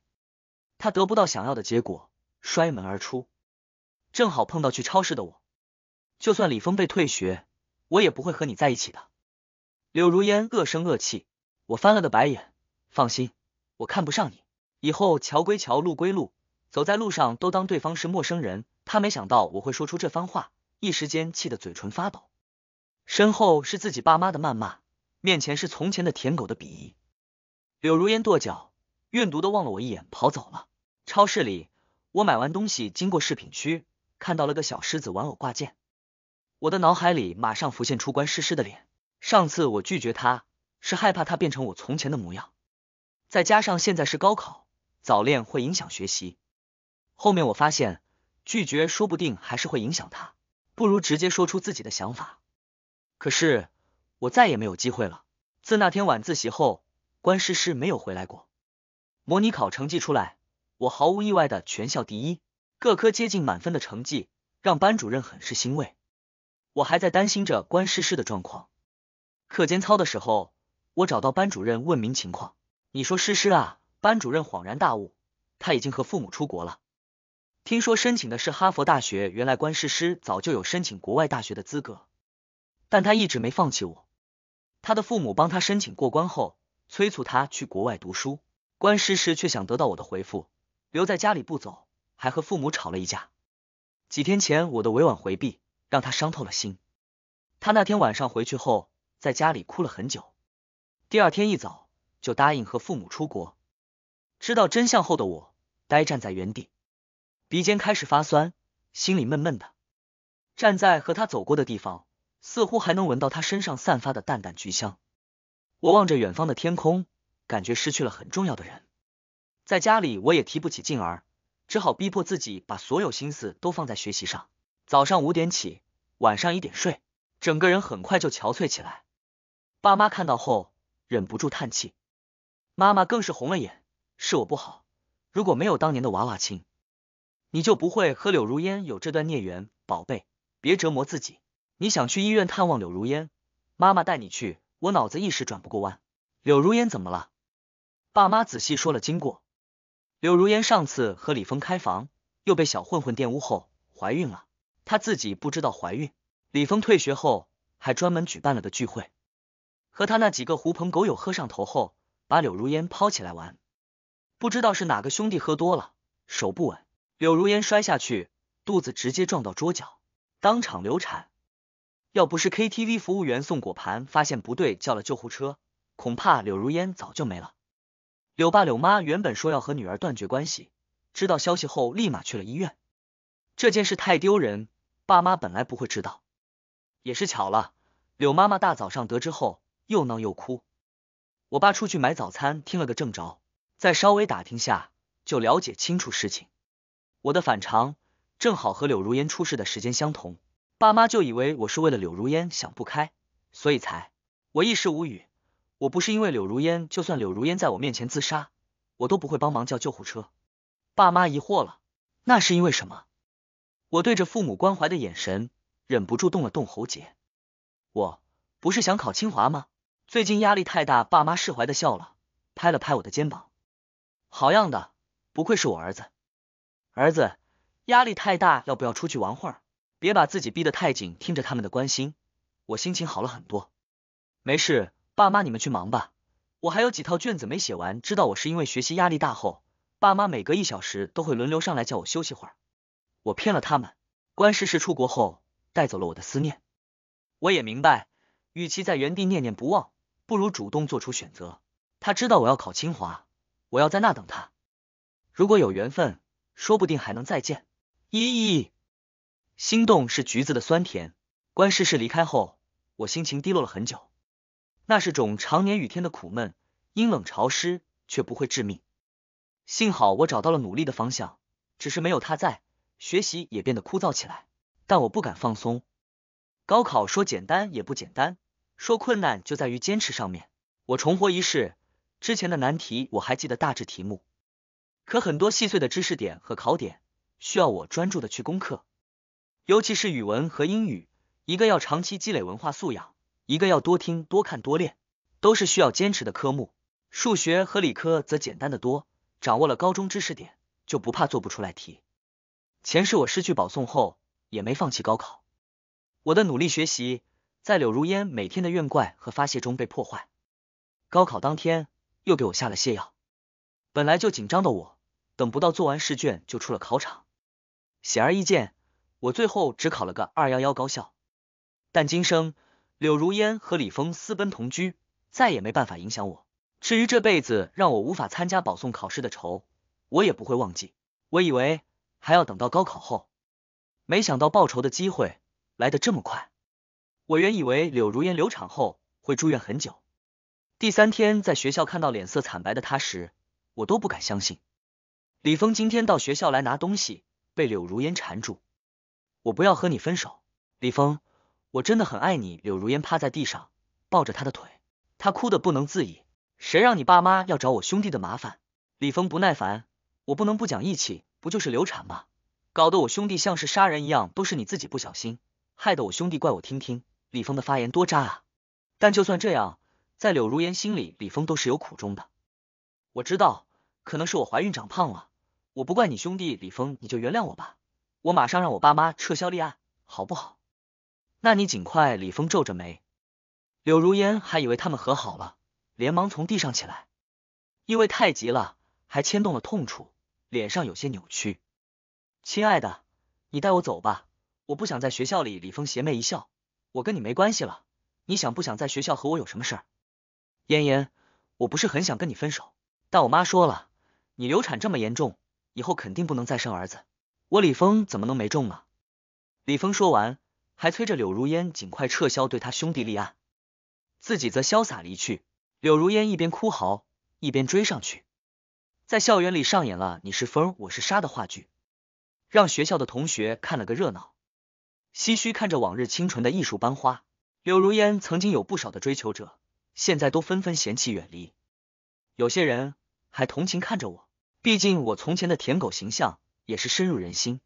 他得不到想要的结果，摔门而出。正好碰到去超市的我。就算李峰被退学，我也不会和你在一起的。柳如烟恶声恶气。我翻了个白眼。放心，我看不上你。以后桥归桥，路归路，走在路上都当对方是陌生人。他没想到我会说出这番话。一时间气得嘴唇发抖，身后是自己爸妈的谩骂，面前是从前的舔狗的鄙夷。柳如烟跺脚，怨毒的望了我一眼，跑走了。超市里，我买完东西经过饰品区，看到了个小狮子玩偶挂件，我的脑海里马上浮现出关诗诗的脸。上次我拒绝他，是害怕他变成我从前的模样，再加上现在是高考，早恋会影响学习。后面我发现，拒绝说不定还是会影响他。不如直接说出自己的想法。可是我再也没有机会了。自那天晚自习后，关诗诗没有回来过。模拟考成绩出来，我毫无意外的全校第一，各科接近满分的成绩让班主任很是欣慰。我还在担心着关诗诗的状况。课间操的时候，我找到班主任问明情况。你说诗诗啊？班主任恍然大悟，他已经和父母出国了。听说申请的是哈佛大学，原来关诗诗早就有申请国外大学的资格，但他一直没放弃我。他的父母帮他申请过关后，催促他去国外读书，关诗诗却想得到我的回复，留在家里不走，还和父母吵了一架。几天前，我的委婉回避让他伤透了心。他那天晚上回去后，在家里哭了很久，第二天一早就答应和父母出国。知道真相后的我，呆站在原地。鼻尖开始发酸，心里闷闷的。站在和他走过的地方，似乎还能闻到他身上散发的淡淡菊香。我望着远方的天空，感觉失去了很重要的人。在家里，我也提不起劲儿，只好逼迫自己把所有心思都放在学习上。早上五点起，晚上一点睡，整个人很快就憔悴起来。爸妈看到后忍不住叹气，妈妈更是红了眼。是我不好，如果没有当年的娃娃亲。你就不会和柳如烟有这段孽缘，宝贝，别折磨自己。你想去医院探望柳如烟，妈妈带你去。我脑子一时转不过弯。柳如烟怎么了？爸妈仔细说了经过。柳如烟上次和李峰开房，又被小混混玷污后怀孕了，她自己不知道怀孕。李峰退学后还专门举办了个聚会，和他那几个狐朋狗友喝上头后，把柳如烟抛起来玩。不知道是哪个兄弟喝多了，手不稳。柳如烟摔下去，肚子直接撞到桌角，当场流产。要不是 KTV 服务员送果盘发现不对，叫了救护车，恐怕柳如烟早就没了。柳爸柳妈原本说要和女儿断绝关系，知道消息后立马去了医院。这件事太丢人，爸妈本来不会知道。也是巧了，柳妈妈大早上得知后又闹又哭。我爸出去买早餐，听了个正着，再稍微打听下，就了解清楚事情。我的反常正好和柳如烟出事的时间相同，爸妈就以为我是为了柳如烟想不开，所以才我一时无语。我不是因为柳如烟，就算柳如烟在我面前自杀，我都不会帮忙叫救护车。爸妈疑惑了，那是因为什么？我对着父母关怀的眼神，忍不住动了动喉结。我不是想考清华吗？最近压力太大。爸妈释怀的笑了，拍了拍我的肩膀，好样的，不愧是我儿子。儿子，压力太大，要不要出去玩会儿？别把自己逼得太紧。听着他们的关心，我心情好了很多。没事，爸妈你们去忙吧，我还有几套卷子没写完。知道我是因为学习压力大后，爸妈每隔一小时都会轮流上来叫我休息会儿。我骗了他们。关世世出国后带走了我的思念。我也明白，与其在原地念念不忘，不如主动做出选择。他知道我要考清华，我要在那等他。如果有缘分。说不定还能再见。咦咦心动是橘子的酸甜。关世世离开后，我心情低落了很久，那是种常年雨天的苦闷，阴冷潮湿，却不会致命。幸好我找到了努力的方向，只是没有他在，学习也变得枯燥起来。但我不敢放松。高考说简单也不简单，说困难就在于坚持上面。我重活一世，之前的难题我还记得大致题目。可很多细碎的知识点和考点需要我专注的去攻克，尤其是语文和英语，一个要长期积累文化素养，一个要多听多看多练，都是需要坚持的科目。数学和理科则简单的多，掌握了高中知识点就不怕做不出来题。前世我失去保送后也没放弃高考，我的努力学习在柳如烟每天的怨怪和发泄中被破坏，高考当天又给我下了泻药，本来就紧张的我。等不到做完试卷就出了考场，显而易见，我最后只考了个二幺幺高校。但今生柳如烟和李峰私奔同居，再也没办法影响我。至于这辈子让我无法参加保送考试的仇，我也不会忘记。我以为还要等到高考后，没想到报仇的机会来得这么快。我原以为柳如烟流产后会住院很久，第三天在学校看到脸色惨白的她时，我都不敢相信。李峰今天到学校来拿东西，被柳如烟缠住。我不要和你分手，李峰，我真的很爱你。柳如烟趴在地上，抱着他的腿，她哭得不能自已。谁让你爸妈要找我兄弟的麻烦？李峰不耐烦，我不能不讲义气。不就是流产吗？搞得我兄弟像是杀人一样，都是你自己不小心，害得我兄弟怪我。听听，李峰的发言多渣啊！但就算这样，在柳如烟心里，李峰都是有苦衷的。我知道，可能是我怀孕长胖了。我不怪你兄弟李峰，你就原谅我吧，我马上让我爸妈撤销立案，好不好？那你尽快。李峰皱着眉，柳如烟还以为他们和好了，连忙从地上起来，因为太急了，还牵动了痛处，脸上有些扭曲。亲爱的，你带我走吧，我不想在学校里。李峰邪魅一笑，我跟你没关系了，你想不想在学校和我有什么事儿？嫣嫣，我不是很想跟你分手，但我妈说了，你流产这么严重。以后肯定不能再生儿子，我李峰怎么能没中呢？李峰说完，还催着柳如烟尽快撤销对他兄弟立案，自己则潇洒离去。柳如烟一边哭嚎，一边追上去，在校园里上演了“你是风，我是沙”的话剧，让学校的同学看了个热闹。唏嘘看着往日清纯的艺术班花柳如烟，曾经有不少的追求者，现在都纷纷嫌弃远离，有些人还同情看着我。毕竟我从前的舔狗形象也是深入人心。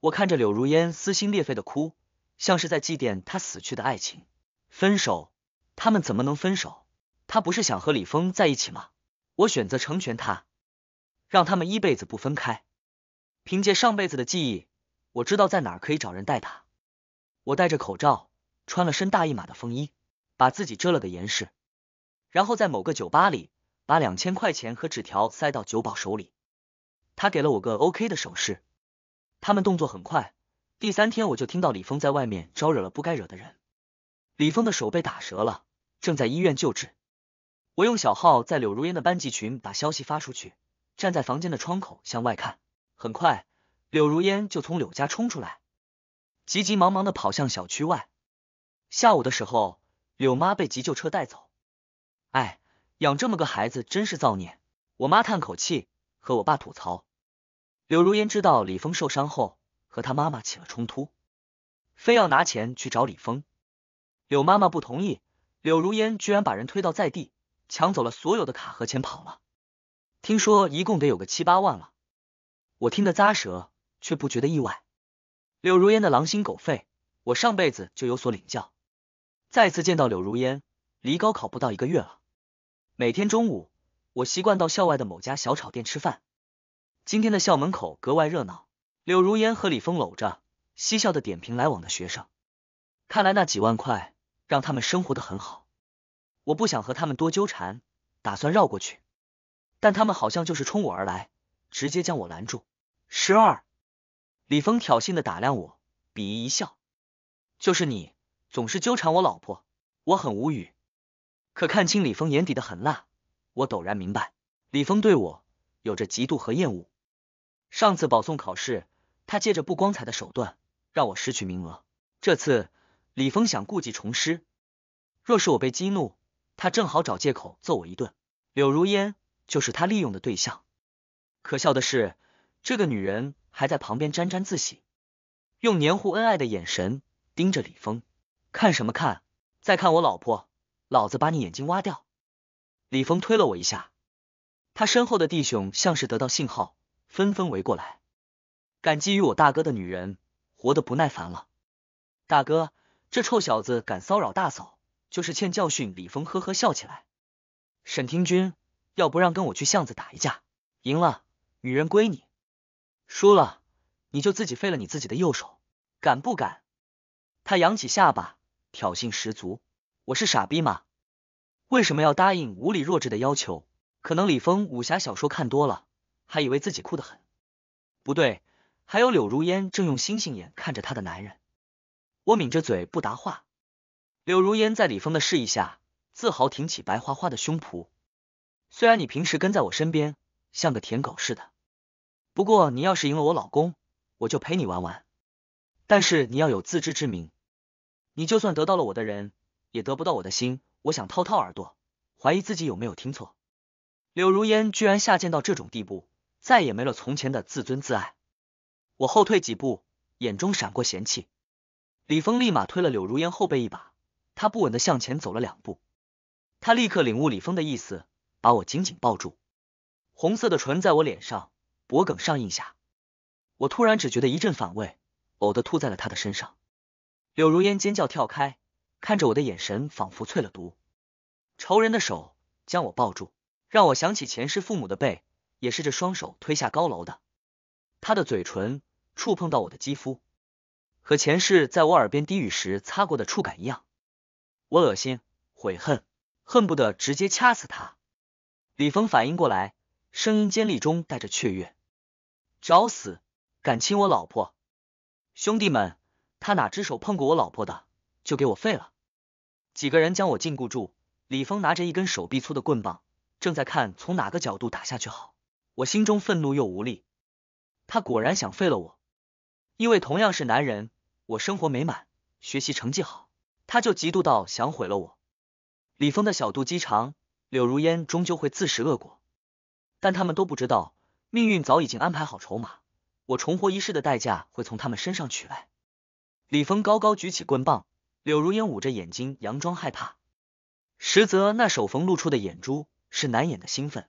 我看着柳如烟撕心裂肺的哭，像是在祭奠她死去的爱情。分手，他们怎么能分手？他不是想和李峰在一起吗？我选择成全他，让他们一辈子不分开。凭借上辈子的记忆，我知道在哪儿可以找人带他。我戴着口罩，穿了身大一码的风衣，把自己遮了个严实，然后在某个酒吧里。把两千块钱和纸条塞到酒保手里，他给了我个 OK 的手势。他们动作很快，第三天我就听到李峰在外面招惹了不该惹的人。李峰的手被打折了，正在医院救治。我用小号在柳如烟的班级群把消息发出去。站在房间的窗口向外看，很快柳如烟就从柳家冲出来，急急忙忙的跑向小区外。下午的时候，柳妈被急救车带走。哎。养这么个孩子真是造孽！我妈叹口气，和我爸吐槽。柳如烟知道李峰受伤后，和他妈妈起了冲突，非要拿钱去找李峰。柳妈妈不同意，柳如烟居然把人推倒在地，抢走了所有的卡和钱跑了。听说一共得有个七八万了，我听得咂舌，却不觉得意外。柳如烟的狼心狗肺，我上辈子就有所领教。再次见到柳如烟，离高考不到一个月了。每天中午，我习惯到校外的某家小炒店吃饭。今天的校门口格外热闹，柳如烟和李峰搂着，嬉笑的点评来往的学生。看来那几万块让他们生活的很好。我不想和他们多纠缠，打算绕过去，但他们好像就是冲我而来，直接将我拦住。十二，李峰挑衅的打量我，鄙夷一笑：“就是你，总是纠缠我老婆，我很无语。”可看清李峰眼底的狠辣，我陡然明白，李峰对我有着嫉妒和厌恶。上次保送考试，他借着不光彩的手段让我失去名额。这次李峰想故技重施，若是我被激怒，他正好找借口揍我一顿。柳如烟就是他利用的对象。可笑的是，这个女人还在旁边沾沾自喜，用黏糊恩爱的眼神盯着李峰，看什么看？在看我老婆。老子把你眼睛挖掉！李峰推了我一下，他身后的弟兄像是得到信号，纷纷围过来。敢觊觎我大哥的女人，活得不耐烦了。大哥，这臭小子敢骚扰大嫂，就是欠教训。李峰呵呵笑起来。沈听君，要不让跟我去巷子打一架？赢了，女人归你；输了，你就自己废了你自己的右手，敢不敢？他扬起下巴，挑衅十足。我是傻逼吗？为什么要答应无理弱智的要求？可能李峰武侠小说看多了，还以为自己酷得很。不对，还有柳如烟正用星星眼看着他的男人。我抿着嘴不答话。柳如烟在李峰的示意下，自豪挺起白花花的胸脯。虽然你平时跟在我身边像个舔狗似的，不过你要是赢了我老公，我就陪你玩玩。但是你要有自知之明，你就算得到了我的人。也得不到我的心，我想掏掏耳朵，怀疑自己有没有听错。柳如烟居然下贱到这种地步，再也没了从前的自尊自爱。我后退几步，眼中闪过嫌弃。李峰立马推了柳如烟后背一把，他不稳的向前走了两步。他立刻领悟李峰的意思，把我紧紧抱住，红色的唇在我脸上、脖梗上印下。我突然只觉得一阵反胃，呕的吐在了他的身上。柳如烟尖叫跳开。看着我的眼神仿佛淬了毒，仇人的手将我抱住，让我想起前世父母的背，也是这双手推下高楼的。他的嘴唇触碰到我的肌肤，和前世在我耳边低语时擦过的触感一样。我恶心、悔恨，恨不得直接掐死他。李峰反应过来，声音尖利中带着雀跃：“找死！敢亲我老婆！兄弟们，他哪只手碰过我老婆的？”就给我废了！几个人将我禁锢住，李峰拿着一根手臂粗的棍棒，正在看从哪个角度打下去好。我心中愤怒又无力，他果然想废了我。因为同样是男人，我生活美满，学习成绩好，他就嫉妒到想毁了我。李峰的小肚鸡肠，柳如烟终究会自食恶果。但他们都不知道，命运早已经安排好筹码，我重活一世的代价会从他们身上取来。李峰高高举起棍棒。柳如烟捂着眼睛，佯装害怕，实则那手缝露出的眼珠是难掩的兴奋。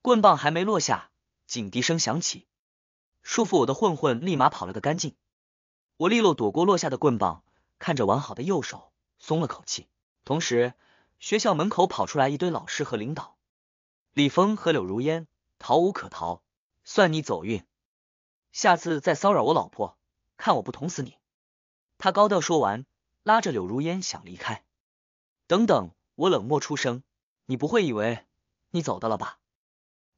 棍棒还没落下，警笛声响起，束缚我的混混立马跑了个干净。我利落躲过落下的棍棒，看着完好的右手，松了口气。同时，学校门口跑出来一堆老师和领导。李峰和柳如烟逃无可逃，算你走运。下次再骚扰我老婆，看我不捅死你！他高调说完。拉着柳如烟想离开，等等！我冷漠出声，你不会以为你走的了吧？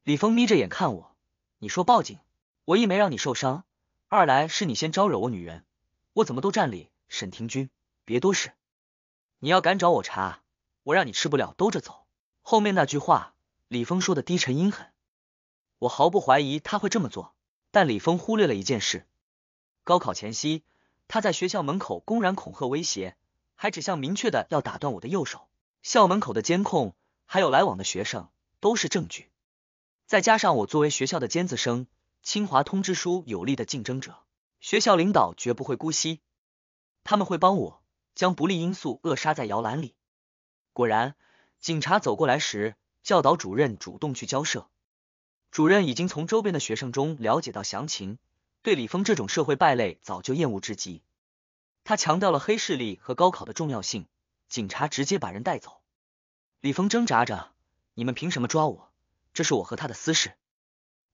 李峰眯着眼看我，你说报警，我一没让你受伤，二来是你先招惹我女人，我怎么都占理。沈廷君，别多事，你要敢找我查，我让你吃不了兜着走。后面那句话，李峰说的低沉阴狠，我毫不怀疑他会这么做。但李峰忽略了一件事，高考前夕。他在学校门口公然恐吓威胁，还指向明确的要打断我的右手。校门口的监控还有来往的学生都是证据。再加上我作为学校的尖子生，清华通知书有力的竞争者，学校领导绝不会姑息，他们会帮我将不利因素扼杀在摇篮里。果然，警察走过来时，教导主任主动去交涉。主任已经从周边的学生中了解到详情。对李峰这种社会败类早就厌恶至极，他强调了黑势力和高考的重要性。警察直接把人带走。李峰挣扎着：“你们凭什么抓我？这是我和他的私事。”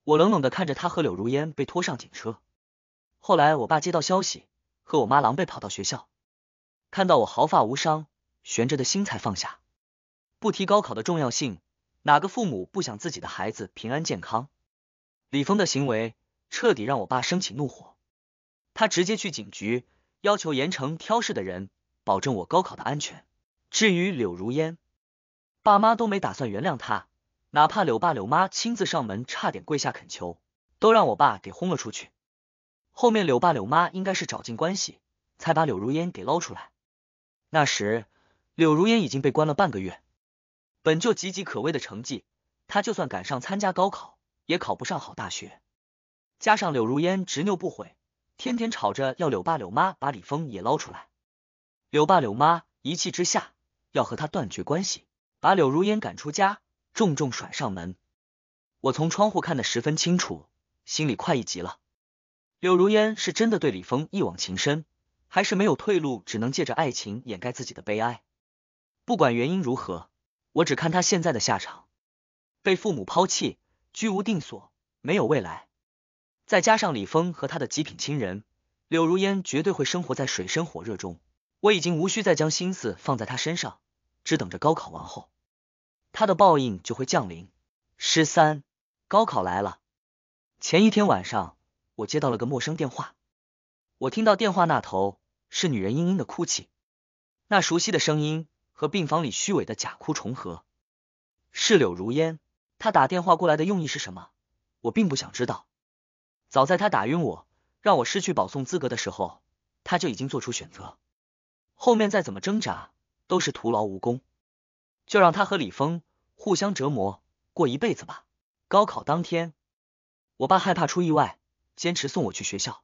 我冷冷的看着他和柳如烟被拖上警车。后来我爸接到消息，和我妈狼狈跑到学校，看到我毫发无伤，悬着的心才放下。不提高考的重要性，哪个父母不想自己的孩子平安健康？李峰的行为。彻底让我爸生起怒火，他直接去警局要求严惩挑事的人，保证我高考的安全。至于柳如烟，爸妈都没打算原谅他，哪怕柳爸柳妈亲自上门，差点跪下恳求，都让我爸给轰了出去。后面柳爸柳妈应该是找尽关系，才把柳如烟给捞出来。那时柳如烟已经被关了半个月，本就岌岌可危的成绩，他就算赶上参加高考，也考不上好大学。加上柳如烟执拗不悔，天天吵着要柳爸柳妈把李峰也捞出来。柳爸柳妈一气之下要和他断绝关系，把柳如烟赶出家，重重甩上门。我从窗户看得十分清楚，心里快意极了。柳如烟是真的对李峰一往情深，还是没有退路，只能借着爱情掩盖自己的悲哀？不管原因如何，我只看他现在的下场：被父母抛弃，居无定所，没有未来。再加上李峰和他的极品亲人柳如烟，绝对会生活在水深火热中。我已经无需再将心思放在他身上，只等着高考完后，他的报应就会降临。十三，高考来了。前一天晚上，我接到了个陌生电话，我听到电话那头是女人嘤嘤的哭泣，那熟悉的声音和病房里虚伪的假哭重合，是柳如烟。她打电话过来的用意是什么？我并不想知道。早在他打晕我，让我失去保送资格的时候，他就已经做出选择。后面再怎么挣扎都是徒劳无功，就让他和李峰互相折磨过一辈子吧。高考当天，我爸害怕出意外，坚持送我去学校。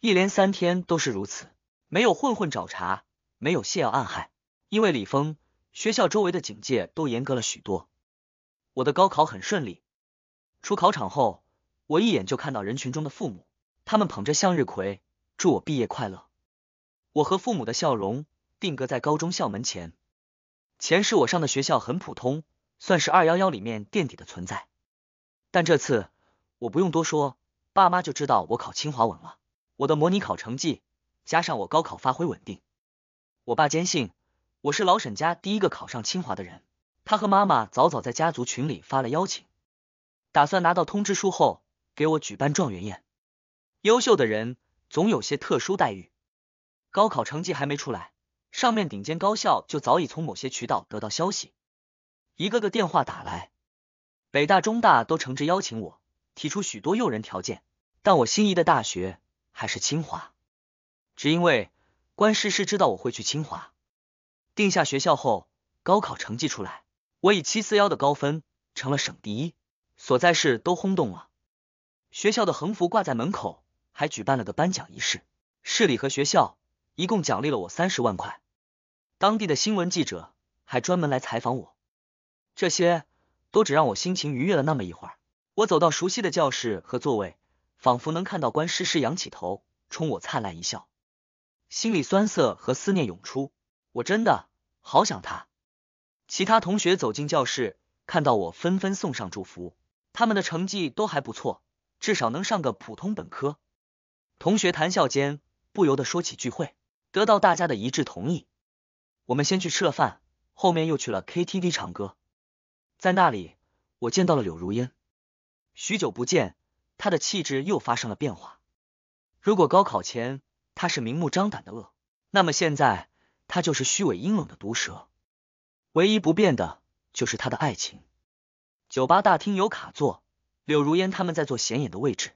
一连三天都是如此，没有混混找茬，没有泻药暗害，因为李峰学校周围的警戒都严格了许多。我的高考很顺利，出考场后。我一眼就看到人群中的父母，他们捧着向日葵，祝我毕业快乐。我和父母的笑容定格在高中校门前。前世我上的学校很普通，算是二幺幺里面垫底的存在。但这次我不用多说，爸妈就知道我考清华稳了。我的模拟考成绩加上我高考发挥稳定，我爸坚信我是老沈家第一个考上清华的人。他和妈妈早早在家族群里发了邀请，打算拿到通知书后。给我举办状元宴，优秀的人总有些特殊待遇。高考成绩还没出来，上面顶尖高校就早已从某些渠道得到消息，一个个电话打来，北大、中大都诚挚邀请我，提出许多诱人条件。但我心仪的大学还是清华，只因为关诗诗知道我会去清华。定下学校后，高考成绩出来，我以七四幺的高分成了省第一，所在市都轰动了。学校的横幅挂在门口，还举办了个颁奖仪式。市里和学校一共奖励了我三十万块，当地的新闻记者还专门来采访我。这些都只让我心情愉悦了那么一会儿。我走到熟悉的教室和座位，仿佛能看到关诗诗仰起头冲我灿烂一笑，心里酸涩和思念涌出。我真的好想他。其他同学走进教室，看到我纷纷送上祝福。他们的成绩都还不错。至少能上个普通本科。同学谈笑间不由得说起聚会，得到大家的一致同意。我们先去吃了饭，后面又去了 K T v 唱歌，在那里我见到了柳如烟。许久不见，她的气质又发生了变化。如果高考前她是明目张胆的恶，那么现在她就是虚伪阴冷的毒蛇。唯一不变的，就是她的爱情。酒吧大厅有卡座。柳如烟他们在坐显眼的位置，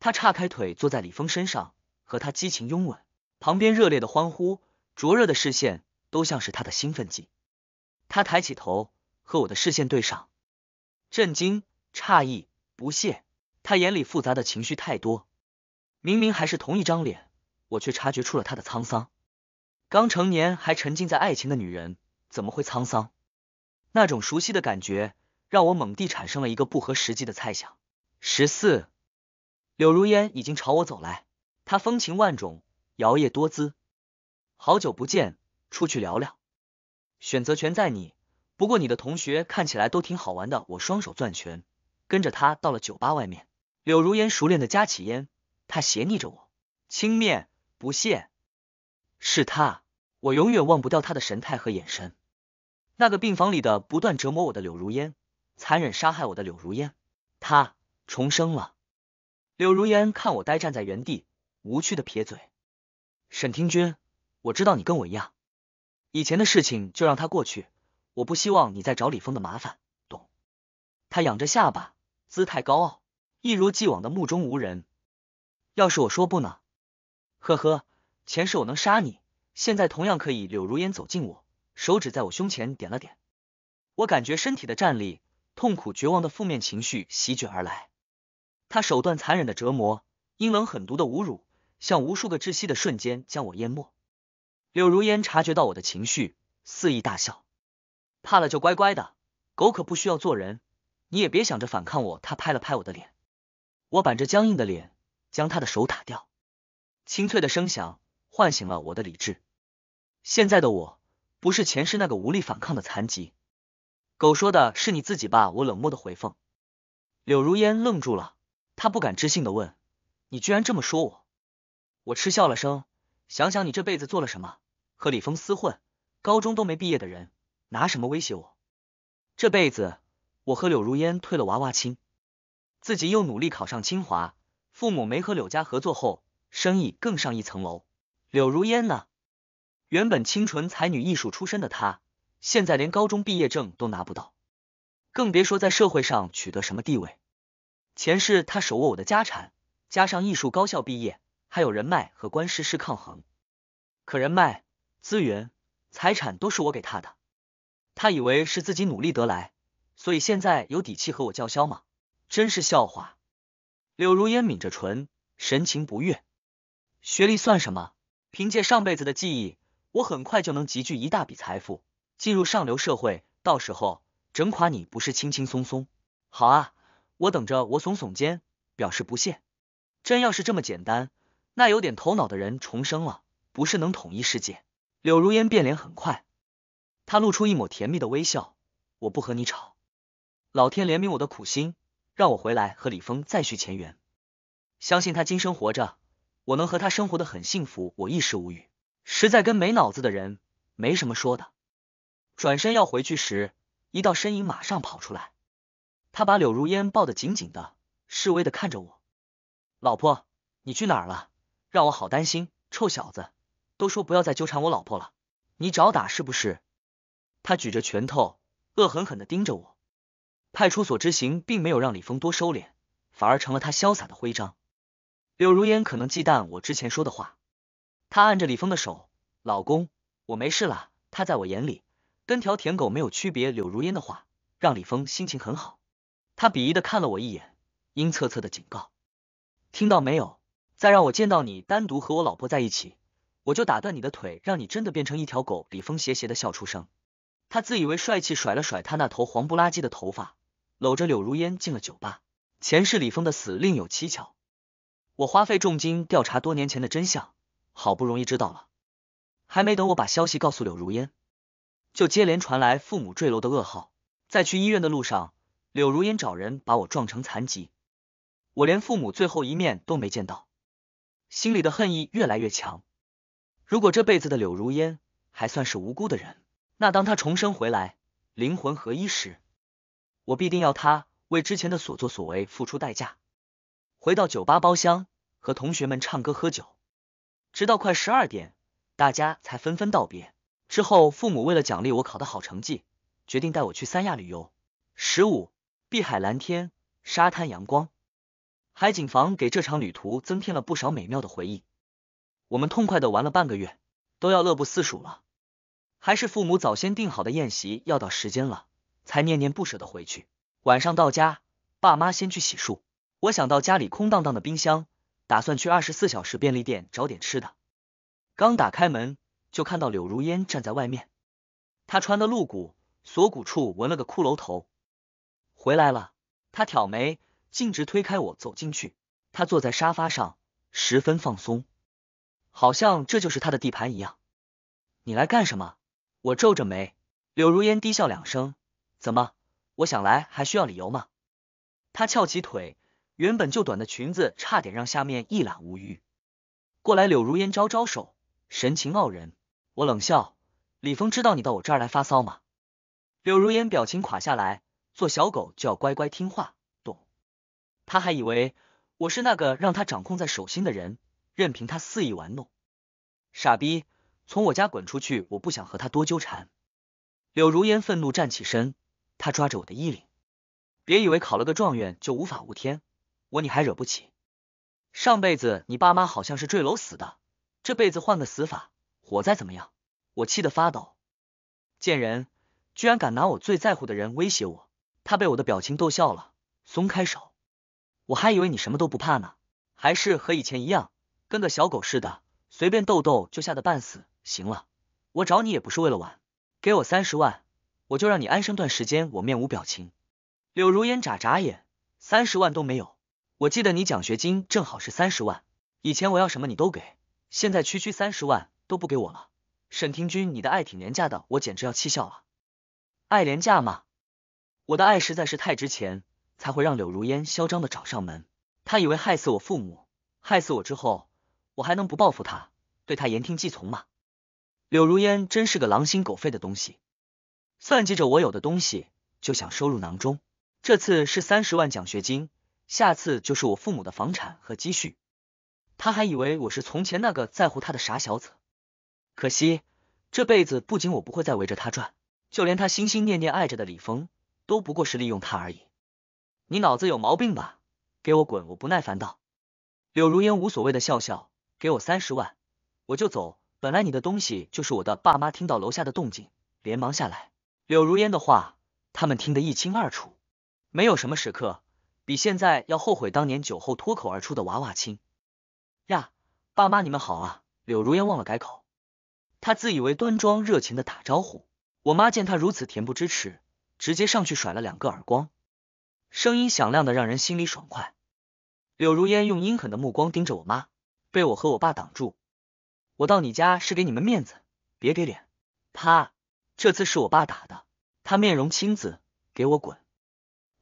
他叉开腿坐在李峰身上，和他激情拥吻，旁边热烈的欢呼，灼热的视线都像是他的兴奋剂。他抬起头和我的视线对上，震惊、诧异、不屑，他眼里复杂的情绪太多。明明还是同一张脸，我却察觉出了他的沧桑。刚成年还沉浸在爱情的女人怎么会沧桑？那种熟悉的感觉。让我猛地产生了一个不合实际的猜想。十四，柳如烟已经朝我走来，她风情万种，摇曳多姿。好久不见，出去聊聊。选择权在你，不过你的同学看起来都挺好玩的。我双手攥拳，跟着他到了酒吧外面。柳如烟熟练的夹起烟，他斜睨着我，轻蔑不屑。是他，我永远忘不掉他的神态和眼神。那个病房里的不断折磨我的柳如烟。残忍杀害我的柳如烟，她重生了。柳如烟看我呆站在原地，无趣的撇嘴。沈听君，我知道你跟我一样，以前的事情就让它过去，我不希望你再找李峰的麻烦，懂？他仰着下巴，姿态高傲，一如既往的目中无人。要是我说不呢？呵呵，前世我能杀你，现在同样可以。柳如烟走近我，手指在我胸前点了点，我感觉身体的战力。痛苦、绝望的负面情绪席卷而来，他手段残忍的折磨，阴冷狠毒的侮辱，像无数个窒息的瞬间将我淹没。柳如烟察觉到我的情绪，肆意大笑：“怕了就乖乖的，狗可不需要做人，你也别想着反抗我。”他拍了拍我的脸，我板着僵硬的脸，将他的手打掉，清脆的声响唤醒了我的理智。现在的我，不是前世那个无力反抗的残疾。狗说的是你自己吧，我冷漠的回奉。柳如烟愣住了，她不敢置信的问：“你居然这么说我？”我嗤笑了声，想想你这辈子做了什么，和李峰厮混，高中都没毕业的人，拿什么威胁我？这辈子我和柳如烟退了娃娃亲，自己又努力考上清华，父母没和柳家合作后，生意更上一层楼。柳如烟呢？原本清纯才女、艺术出身的她。现在连高中毕业证都拿不到，更别说在社会上取得什么地位。前世他手握我的家产，加上艺术高校毕业，还有人脉和官诗是抗衡。可人脉、资源、财产都是我给他的，他以为是自己努力得来，所以现在有底气和我叫嚣吗？真是笑话！柳如烟抿着唇，神情不悦。学历算什么？凭借上辈子的记忆，我很快就能积聚一大笔财富。进入上流社会，到时候整垮你不是轻轻松松。好啊，我等着。我耸耸肩，表示不屑。真要是这么简单，那有点头脑的人重生了，不是能统一世界？柳如烟变脸很快，她露出一抹甜蜜的微笑。我不和你吵，老天怜悯我的苦心，让我回来和李峰再续前缘。相信他今生活着，我能和他生活的很幸福。我一时无语，实在跟没脑子的人没什么说的。转身要回去时，一道身影马上跑出来。他把柳如烟抱得紧紧的，示威的看着我：“老婆，你去哪儿了？让我好担心。”臭小子，都说不要再纠缠我老婆了，你找打是不是？他举着拳头，恶狠狠的盯着我。派出所之行并没有让李峰多收敛，反而成了他潇洒的徽章。柳如烟可能忌惮我之前说的话，他按着李峰的手：“老公，我没事了，他在我眼里。”跟条舔狗没有区别。柳如烟的话让李峰心情很好，他鄙夷的看了我一眼，阴恻恻的警告：“听到没有？再让我见到你单独和我老婆在一起，我就打断你的腿，让你真的变成一条狗。”李峰邪邪的笑出声，他自以为帅气，甩了甩他那头黄不拉几的头发，搂着柳如烟进了酒吧。前世李峰的死另有蹊跷，我花费重金调查多年前的真相，好不容易知道了，还没等我把消息告诉柳如烟。又接连传来父母坠楼的噩耗，在去医院的路上，柳如烟找人把我撞成残疾，我连父母最后一面都没见到，心里的恨意越来越强。如果这辈子的柳如烟还算是无辜的人，那当他重生回来，灵魂合一时，我必定要他为之前的所作所为付出代价。回到酒吧包厢和同学们唱歌喝酒，直到快十二点，大家才纷纷道别。之后，父母为了奖励我考的好成绩，决定带我去三亚旅游。十五，碧海蓝天，沙滩阳光，海景房给这场旅途增添了不少美妙的回忆。我们痛快的玩了半个月，都要乐不思蜀了。还是父母早先订好的宴席要到时间了，才念念不舍的回去。晚上到家，爸妈先去洗漱，我想到家里空荡荡的冰箱，打算去二十四小时便利店找点吃的。刚打开门。就看到柳如烟站在外面，他穿的露骨，锁骨处纹了个骷髅头。回来了，他挑眉，径直推开我走进去。他坐在沙发上，十分放松，好像这就是他的地盘一样。你来干什么？我皱着眉。柳如烟低笑两声：“怎么，我想来还需要理由吗？”他翘起腿，原本就短的裙子差点让下面一览无余。过来，柳如烟招招手，神情傲人。我冷笑，李峰知道你到我这儿来发骚吗？柳如烟表情垮下来，做小狗就要乖乖听话，懂？他还以为我是那个让他掌控在手心的人，任凭他肆意玩弄。傻逼，从我家滚出去！我不想和他多纠缠。柳如烟愤怒站起身，他抓着我的衣领，别以为考了个状元就无法无天，我你还惹不起。上辈子你爸妈好像是坠楼死的，这辈子换个死法。我再怎么样，我气得发抖。贱人，居然敢拿我最在乎的人威胁我！他被我的表情逗笑了，松开手。我还以为你什么都不怕呢，还是和以前一样，跟个小狗似的，随便逗逗就吓得半死。行了，我找你也不是为了玩，给我三十万，我就让你安生段时间。我面无表情。柳如烟眨眨眼，三十万都没有。我记得你奖学金正好是三十万，以前我要什么你都给，现在区区三十万。都不给我了，沈廷君，你的爱挺廉价的，我简直要气笑了。爱廉价吗？我的爱实在是太值钱，才会让柳如烟嚣张的找上门。他以为害死我父母，害死我之后，我还能不报复他，对他言听计从吗？柳如烟真是个狼心狗肺的东西，算计着我有的东西就想收入囊中。这次是三十万奖学金，下次就是我父母的房产和积蓄。他还以为我是从前那个在乎他的傻小子。可惜，这辈子不仅我不会再围着他转，就连他心心念念爱着的李峰，都不过是利用他而已。你脑子有毛病吧？给我滚！我不耐烦道。柳如烟无所谓的笑笑，给我三十万，我就走。本来你的东西就是我的。爸妈听到楼下的动静，连忙下来。柳如烟的话，他们听得一清二楚。没有什么时刻比现在要后悔当年酒后脱口而出的娃娃亲呀！爸妈你们好啊！柳如烟忘了改口。他自以为端庄热情的打招呼，我妈见他如此恬不知耻，直接上去甩了两个耳光，声音响亮的让人心里爽快。柳如烟用阴狠的目光盯着我妈，被我和我爸挡住。我到你家是给你们面子，别给脸。啪！这次是我爸打的，他面容青紫。给我滚！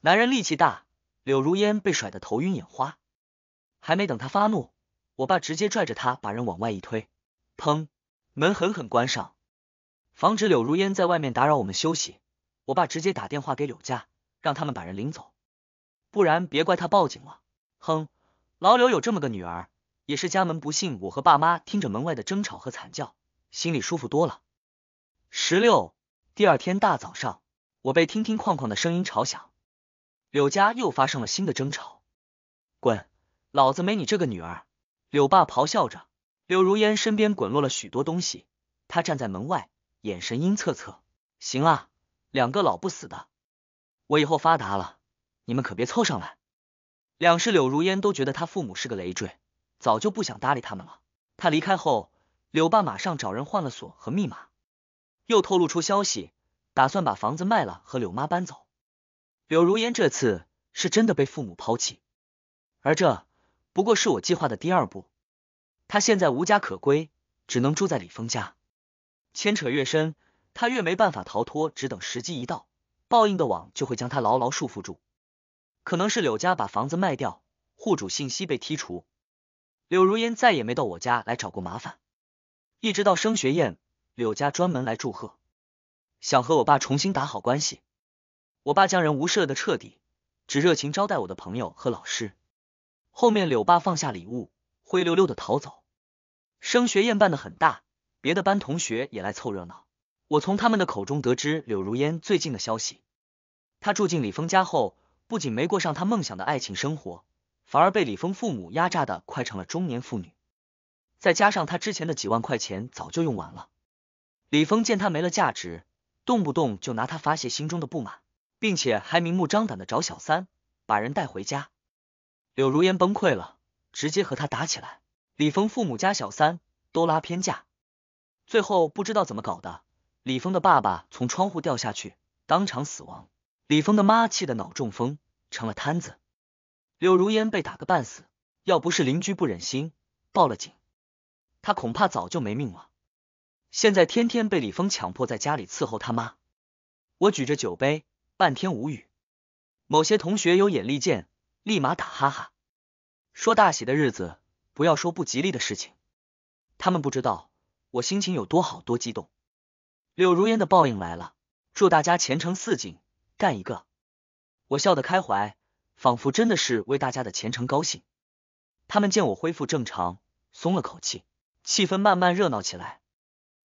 男人力气大，柳如烟被甩得头晕眼花。还没等他发怒，我爸直接拽着他把人往外一推，砰！门狠狠关上，防止柳如烟在外面打扰我们休息。我爸直接打电话给柳家，让他们把人领走，不然别怪他报警了。哼，老柳有这么个女儿，也是家门不幸。我和爸妈听着门外的争吵和惨叫，心里舒服多了。十六，第二天大早上，我被听听框框的声音吵响，柳家又发生了新的争吵。滚，老子没你这个女儿！柳爸咆哮着。柳如烟身边滚落了许多东西，她站在门外，眼神阴恻恻。行啊，两个老不死的，我以后发达了，你们可别凑上来。两世柳如烟都觉得他父母是个累赘，早就不想搭理他们了。他离开后，柳爸马上找人换了锁和密码，又透露出消息，打算把房子卖了，和柳妈搬走。柳如烟这次是真的被父母抛弃，而这不过是我计划的第二步。他现在无家可归，只能住在李峰家。牵扯越深，他越没办法逃脱。只等时机一到，报应的网就会将他牢牢束缚住。可能是柳家把房子卖掉，户主信息被剔除，柳如烟再也没到我家来找过麻烦。一直到升学宴，柳家专门来祝贺，想和我爸重新打好关系。我爸将人无视的彻底，只热情招待我的朋友和老师。后面柳爸放下礼物，灰溜溜的逃走。升学宴办的很大，别的班同学也来凑热闹。我从他们的口中得知柳如烟最近的消息。她住进李峰家后，不仅没过上她梦想的爱情生活，反而被李峰父母压榨的快成了中年妇女。再加上她之前的几万块钱早就用完了，李峰见她没了价值，动不动就拿她发泄心中的不满，并且还明目张胆的找小三把人带回家。柳如烟崩溃了，直接和他打起来。李峰父母家小三都拉偏架，最后不知道怎么搞的，李峰的爸爸从窗户掉下去，当场死亡。李峰的妈气得脑中风，成了瘫子。柳如烟被打个半死，要不是邻居不忍心报了警，他恐怕早就没命了。现在天天被李峰强迫在家里伺候他妈。我举着酒杯，半天无语。某些同学有眼力见，立马打哈哈，说大喜的日子。不要说不吉利的事情，他们不知道我心情有多好多激动。柳如烟的报应来了，祝大家前程似锦，干一个！我笑得开怀，仿佛真的是为大家的前程高兴。他们见我恢复正常，松了口气，气氛慢慢热闹起来。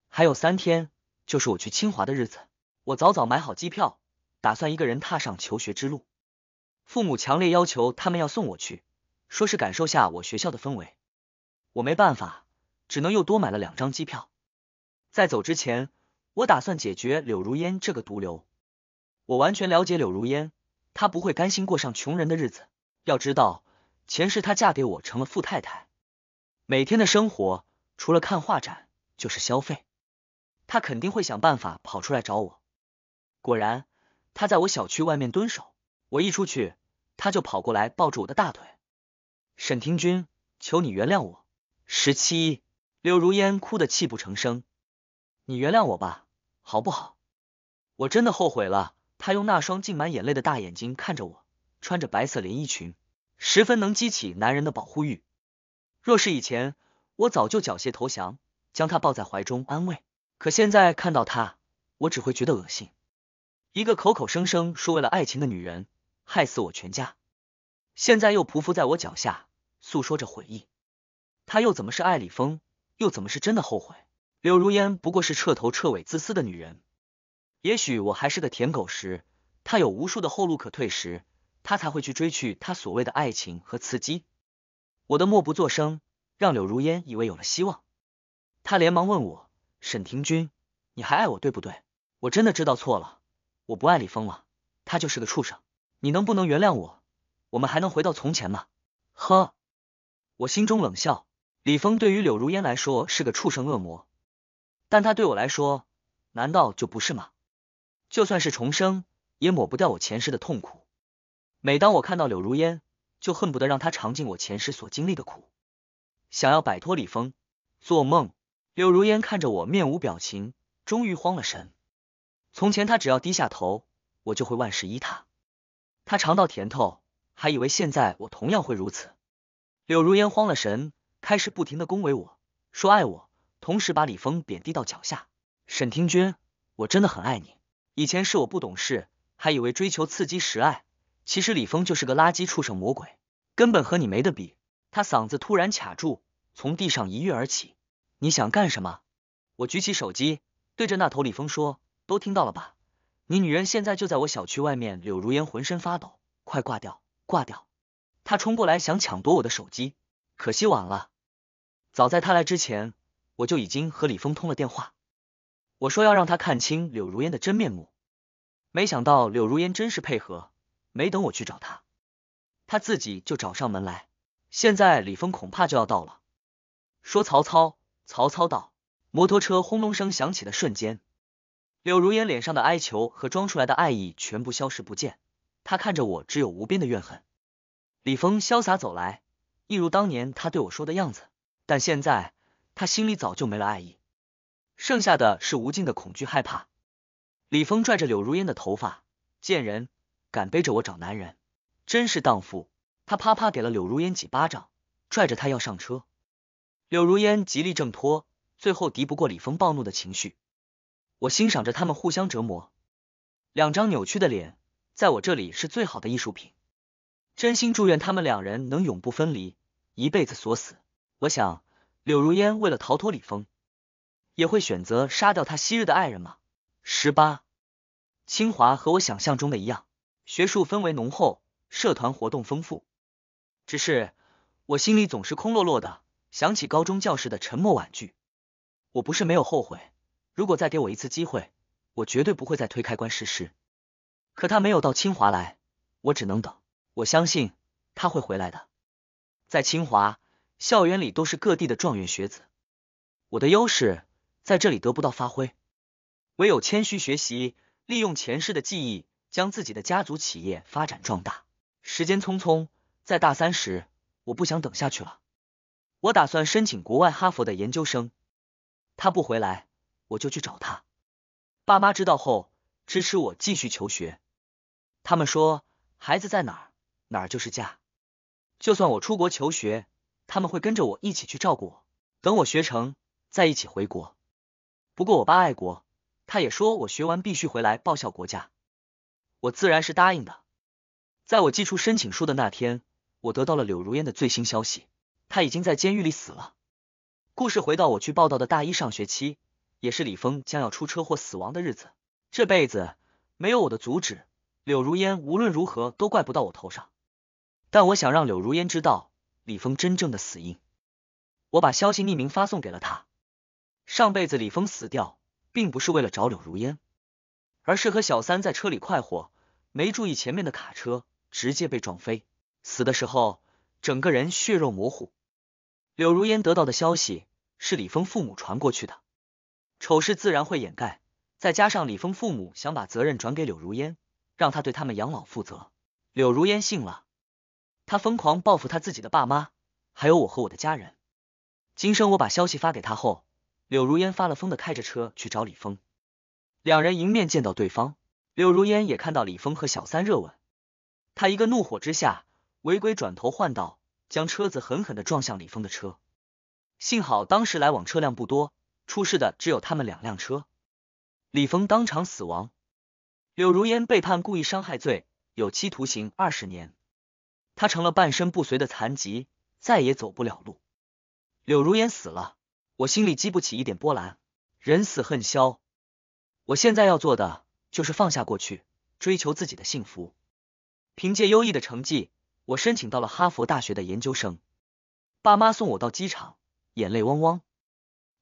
还有三天就是我去清华的日子，我早早买好机票，打算一个人踏上求学之路。父母强烈要求，他们要送我去。说是感受下我学校的氛围，我没办法，只能又多买了两张机票。在走之前，我打算解决柳如烟这个毒瘤。我完全了解柳如烟，她不会甘心过上穷人的日子。要知道，前世她嫁给我成了富太太，每天的生活除了看画展就是消费。她肯定会想办法跑出来找我。果然，她在我小区外面蹲守，我一出去，她就跑过来抱住我的大腿。沈听君，求你原谅我！十七，柳如烟哭得泣不成声，你原谅我吧，好不好？我真的后悔了。他用那双浸满眼泪的大眼睛看着我，穿着白色连衣裙，十分能激起男人的保护欲。若是以前，我早就缴械投降，将他抱在怀中安慰。可现在看到他，我只会觉得恶心。一个口口声声说为了爱情的女人，害死我全家。现在又匍匐在我脚下，诉说着悔意。他又怎么是爱李峰？又怎么是真的后悔？柳如烟不过是彻头彻尾自私的女人。也许我还是个舔狗时，他有无数的后路可退时，他才会去追去他所谓的爱情和刺激。我的默不作声，让柳如烟以为有了希望。他连忙问我：“沈廷君，你还爱我对不对？我真的知道错了，我不爱李峰了，他就是个畜生。你能不能原谅我？”我们还能回到从前吗？呵，我心中冷笑。李峰对于柳如烟来说是个畜生恶魔，但他对我来说，难道就不是吗？就算是重生，也抹不掉我前世的痛苦。每当我看到柳如烟，就恨不得让她尝尽我前世所经历的苦。想要摆脱李峰，做梦！柳如烟看着我，面无表情，终于慌了神。从前他只要低下头，我就会万事依他。他尝到甜头。还以为现在我同样会如此，柳如烟慌了神，开始不停的恭维我说爱我，同时把李峰贬低到脚下。沈听君，我真的很爱你，以前是我不懂事，还以为追求刺激是爱，其实李峰就是个垃圾畜生魔鬼，根本和你没得比。他嗓子突然卡住，从地上一跃而起，你想干什么？我举起手机对着那头李峰说，都听到了吧？你女人现在就在我小区外面。柳如烟浑身发抖，快挂掉。挂掉，他冲过来想抢夺我的手机，可惜晚了。早在他来之前，我就已经和李峰通了电话，我说要让他看清柳如烟的真面目。没想到柳如烟真是配合，没等我去找他，他自己就找上门来。现在李峰恐怕就要到了。说曹操，曹操到。摩托车轰隆声响起的瞬间，柳如烟脸上的哀求和装出来的爱意全部消失不见。他看着我，只有无边的怨恨。李峰潇洒走来，一如当年他对我说的样子。但现在他心里早就没了爱意，剩下的是无尽的恐惧、害怕。李峰拽着柳如烟的头发：“贱人，敢背着我找男人，真是荡妇！”他啪啪给了柳如烟几巴掌，拽着她要上车。柳如烟极力挣脱，最后敌不过李峰暴怒的情绪。我欣赏着他们互相折磨，两张扭曲的脸。在我这里是最好的艺术品，真心祝愿他们两人能永不分离，一辈子锁死。我想，柳如烟为了逃脱李峰，也会选择杀掉他昔日的爱人吗？十八，清华和我想象中的一样，学术氛围浓厚，社团活动丰富。只是我心里总是空落落的，想起高中教室的沉默婉拒。我不是没有后悔，如果再给我一次机会，我绝对不会再推开关试试。可他没有到清华来，我只能等。我相信他会回来的。在清华校园里都是各地的状元学子，我的优势在这里得不到发挥，唯有谦虚学习，利用前世的记忆，将自己的家族企业发展壮大。时间匆匆，在大三时，我不想等下去了，我打算申请国外哈佛的研究生。他不回来，我就去找他。爸妈知道后。支持我继续求学，他们说孩子在哪儿，哪儿就是家。就算我出国求学，他们会跟着我一起去照顾我。等我学成，再一起回国。不过我爸爱国，他也说我学完必须回来报效国家，我自然是答应的。在我寄出申请书的那天，我得到了柳如烟的最新消息，他已经在监狱里死了。故事回到我去报道的大一上学期，也是李峰将要出车祸死亡的日子。这辈子没有我的阻止，柳如烟无论如何都怪不到我头上。但我想让柳如烟知道李峰真正的死因，我把消息匿名发送给了他。上辈子李峰死掉，并不是为了找柳如烟，而是和小三在车里快活，没注意前面的卡车，直接被撞飞，死的时候整个人血肉模糊。柳如烟得到的消息是李峰父母传过去的，丑事自然会掩盖。再加上李峰父母想把责任转给柳如烟，让他对他们养老负责，柳如烟信了，他疯狂报复他自己的爸妈，还有我和我的家人。今生我把消息发给他后，柳如烟发了疯的开着车去找李峰，两人迎面见到对方，柳如烟也看到李峰和小三热吻，他一个怒火之下违规转头换道，将车子狠狠的撞向李峰的车，幸好当时来往车辆不多，出事的只有他们两辆车。李峰当场死亡，柳如烟被判故意伤害罪，有期徒刑二十年。他成了半身不遂的残疾，再也走不了路。柳如烟死了，我心里激不起一点波澜。人死恨消，我现在要做的就是放下过去，追求自己的幸福。凭借优异的成绩，我申请到了哈佛大学的研究生。爸妈送我到机场，眼泪汪汪。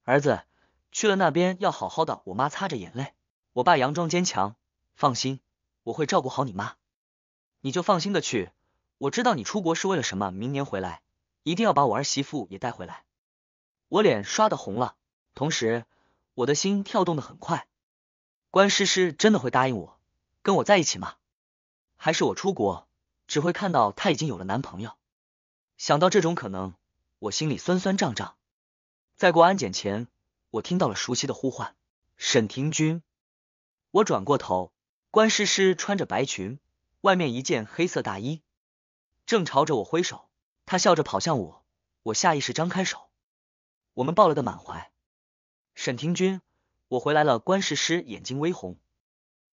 儿子。去了那边要好好的，我妈擦着眼泪，我爸佯装坚强。放心，我会照顾好你妈，你就放心的去。我知道你出国是为了什么，明年回来一定要把我儿媳妇也带回来。我脸刷的红了，同时我的心跳动的很快。关诗诗真的会答应我跟我在一起吗？还是我出国只会看到她已经有了男朋友？想到这种可能，我心里酸酸胀胀。在过安检前。我听到了熟悉的呼唤，沈庭君。我转过头，关诗诗穿着白裙，外面一件黑色大衣，正朝着我挥手。她笑着跑向我，我下意识张开手，我们抱了个满怀。沈庭君，我回来了。关诗诗眼睛微红，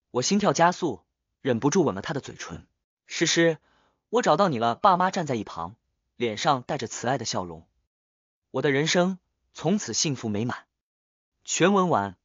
我心跳加速，忍不住吻了她的嘴唇。诗诗，我找到你了。爸妈站在一旁，脸上带着慈爱的笑容。我的人生从此幸福美满。全文完。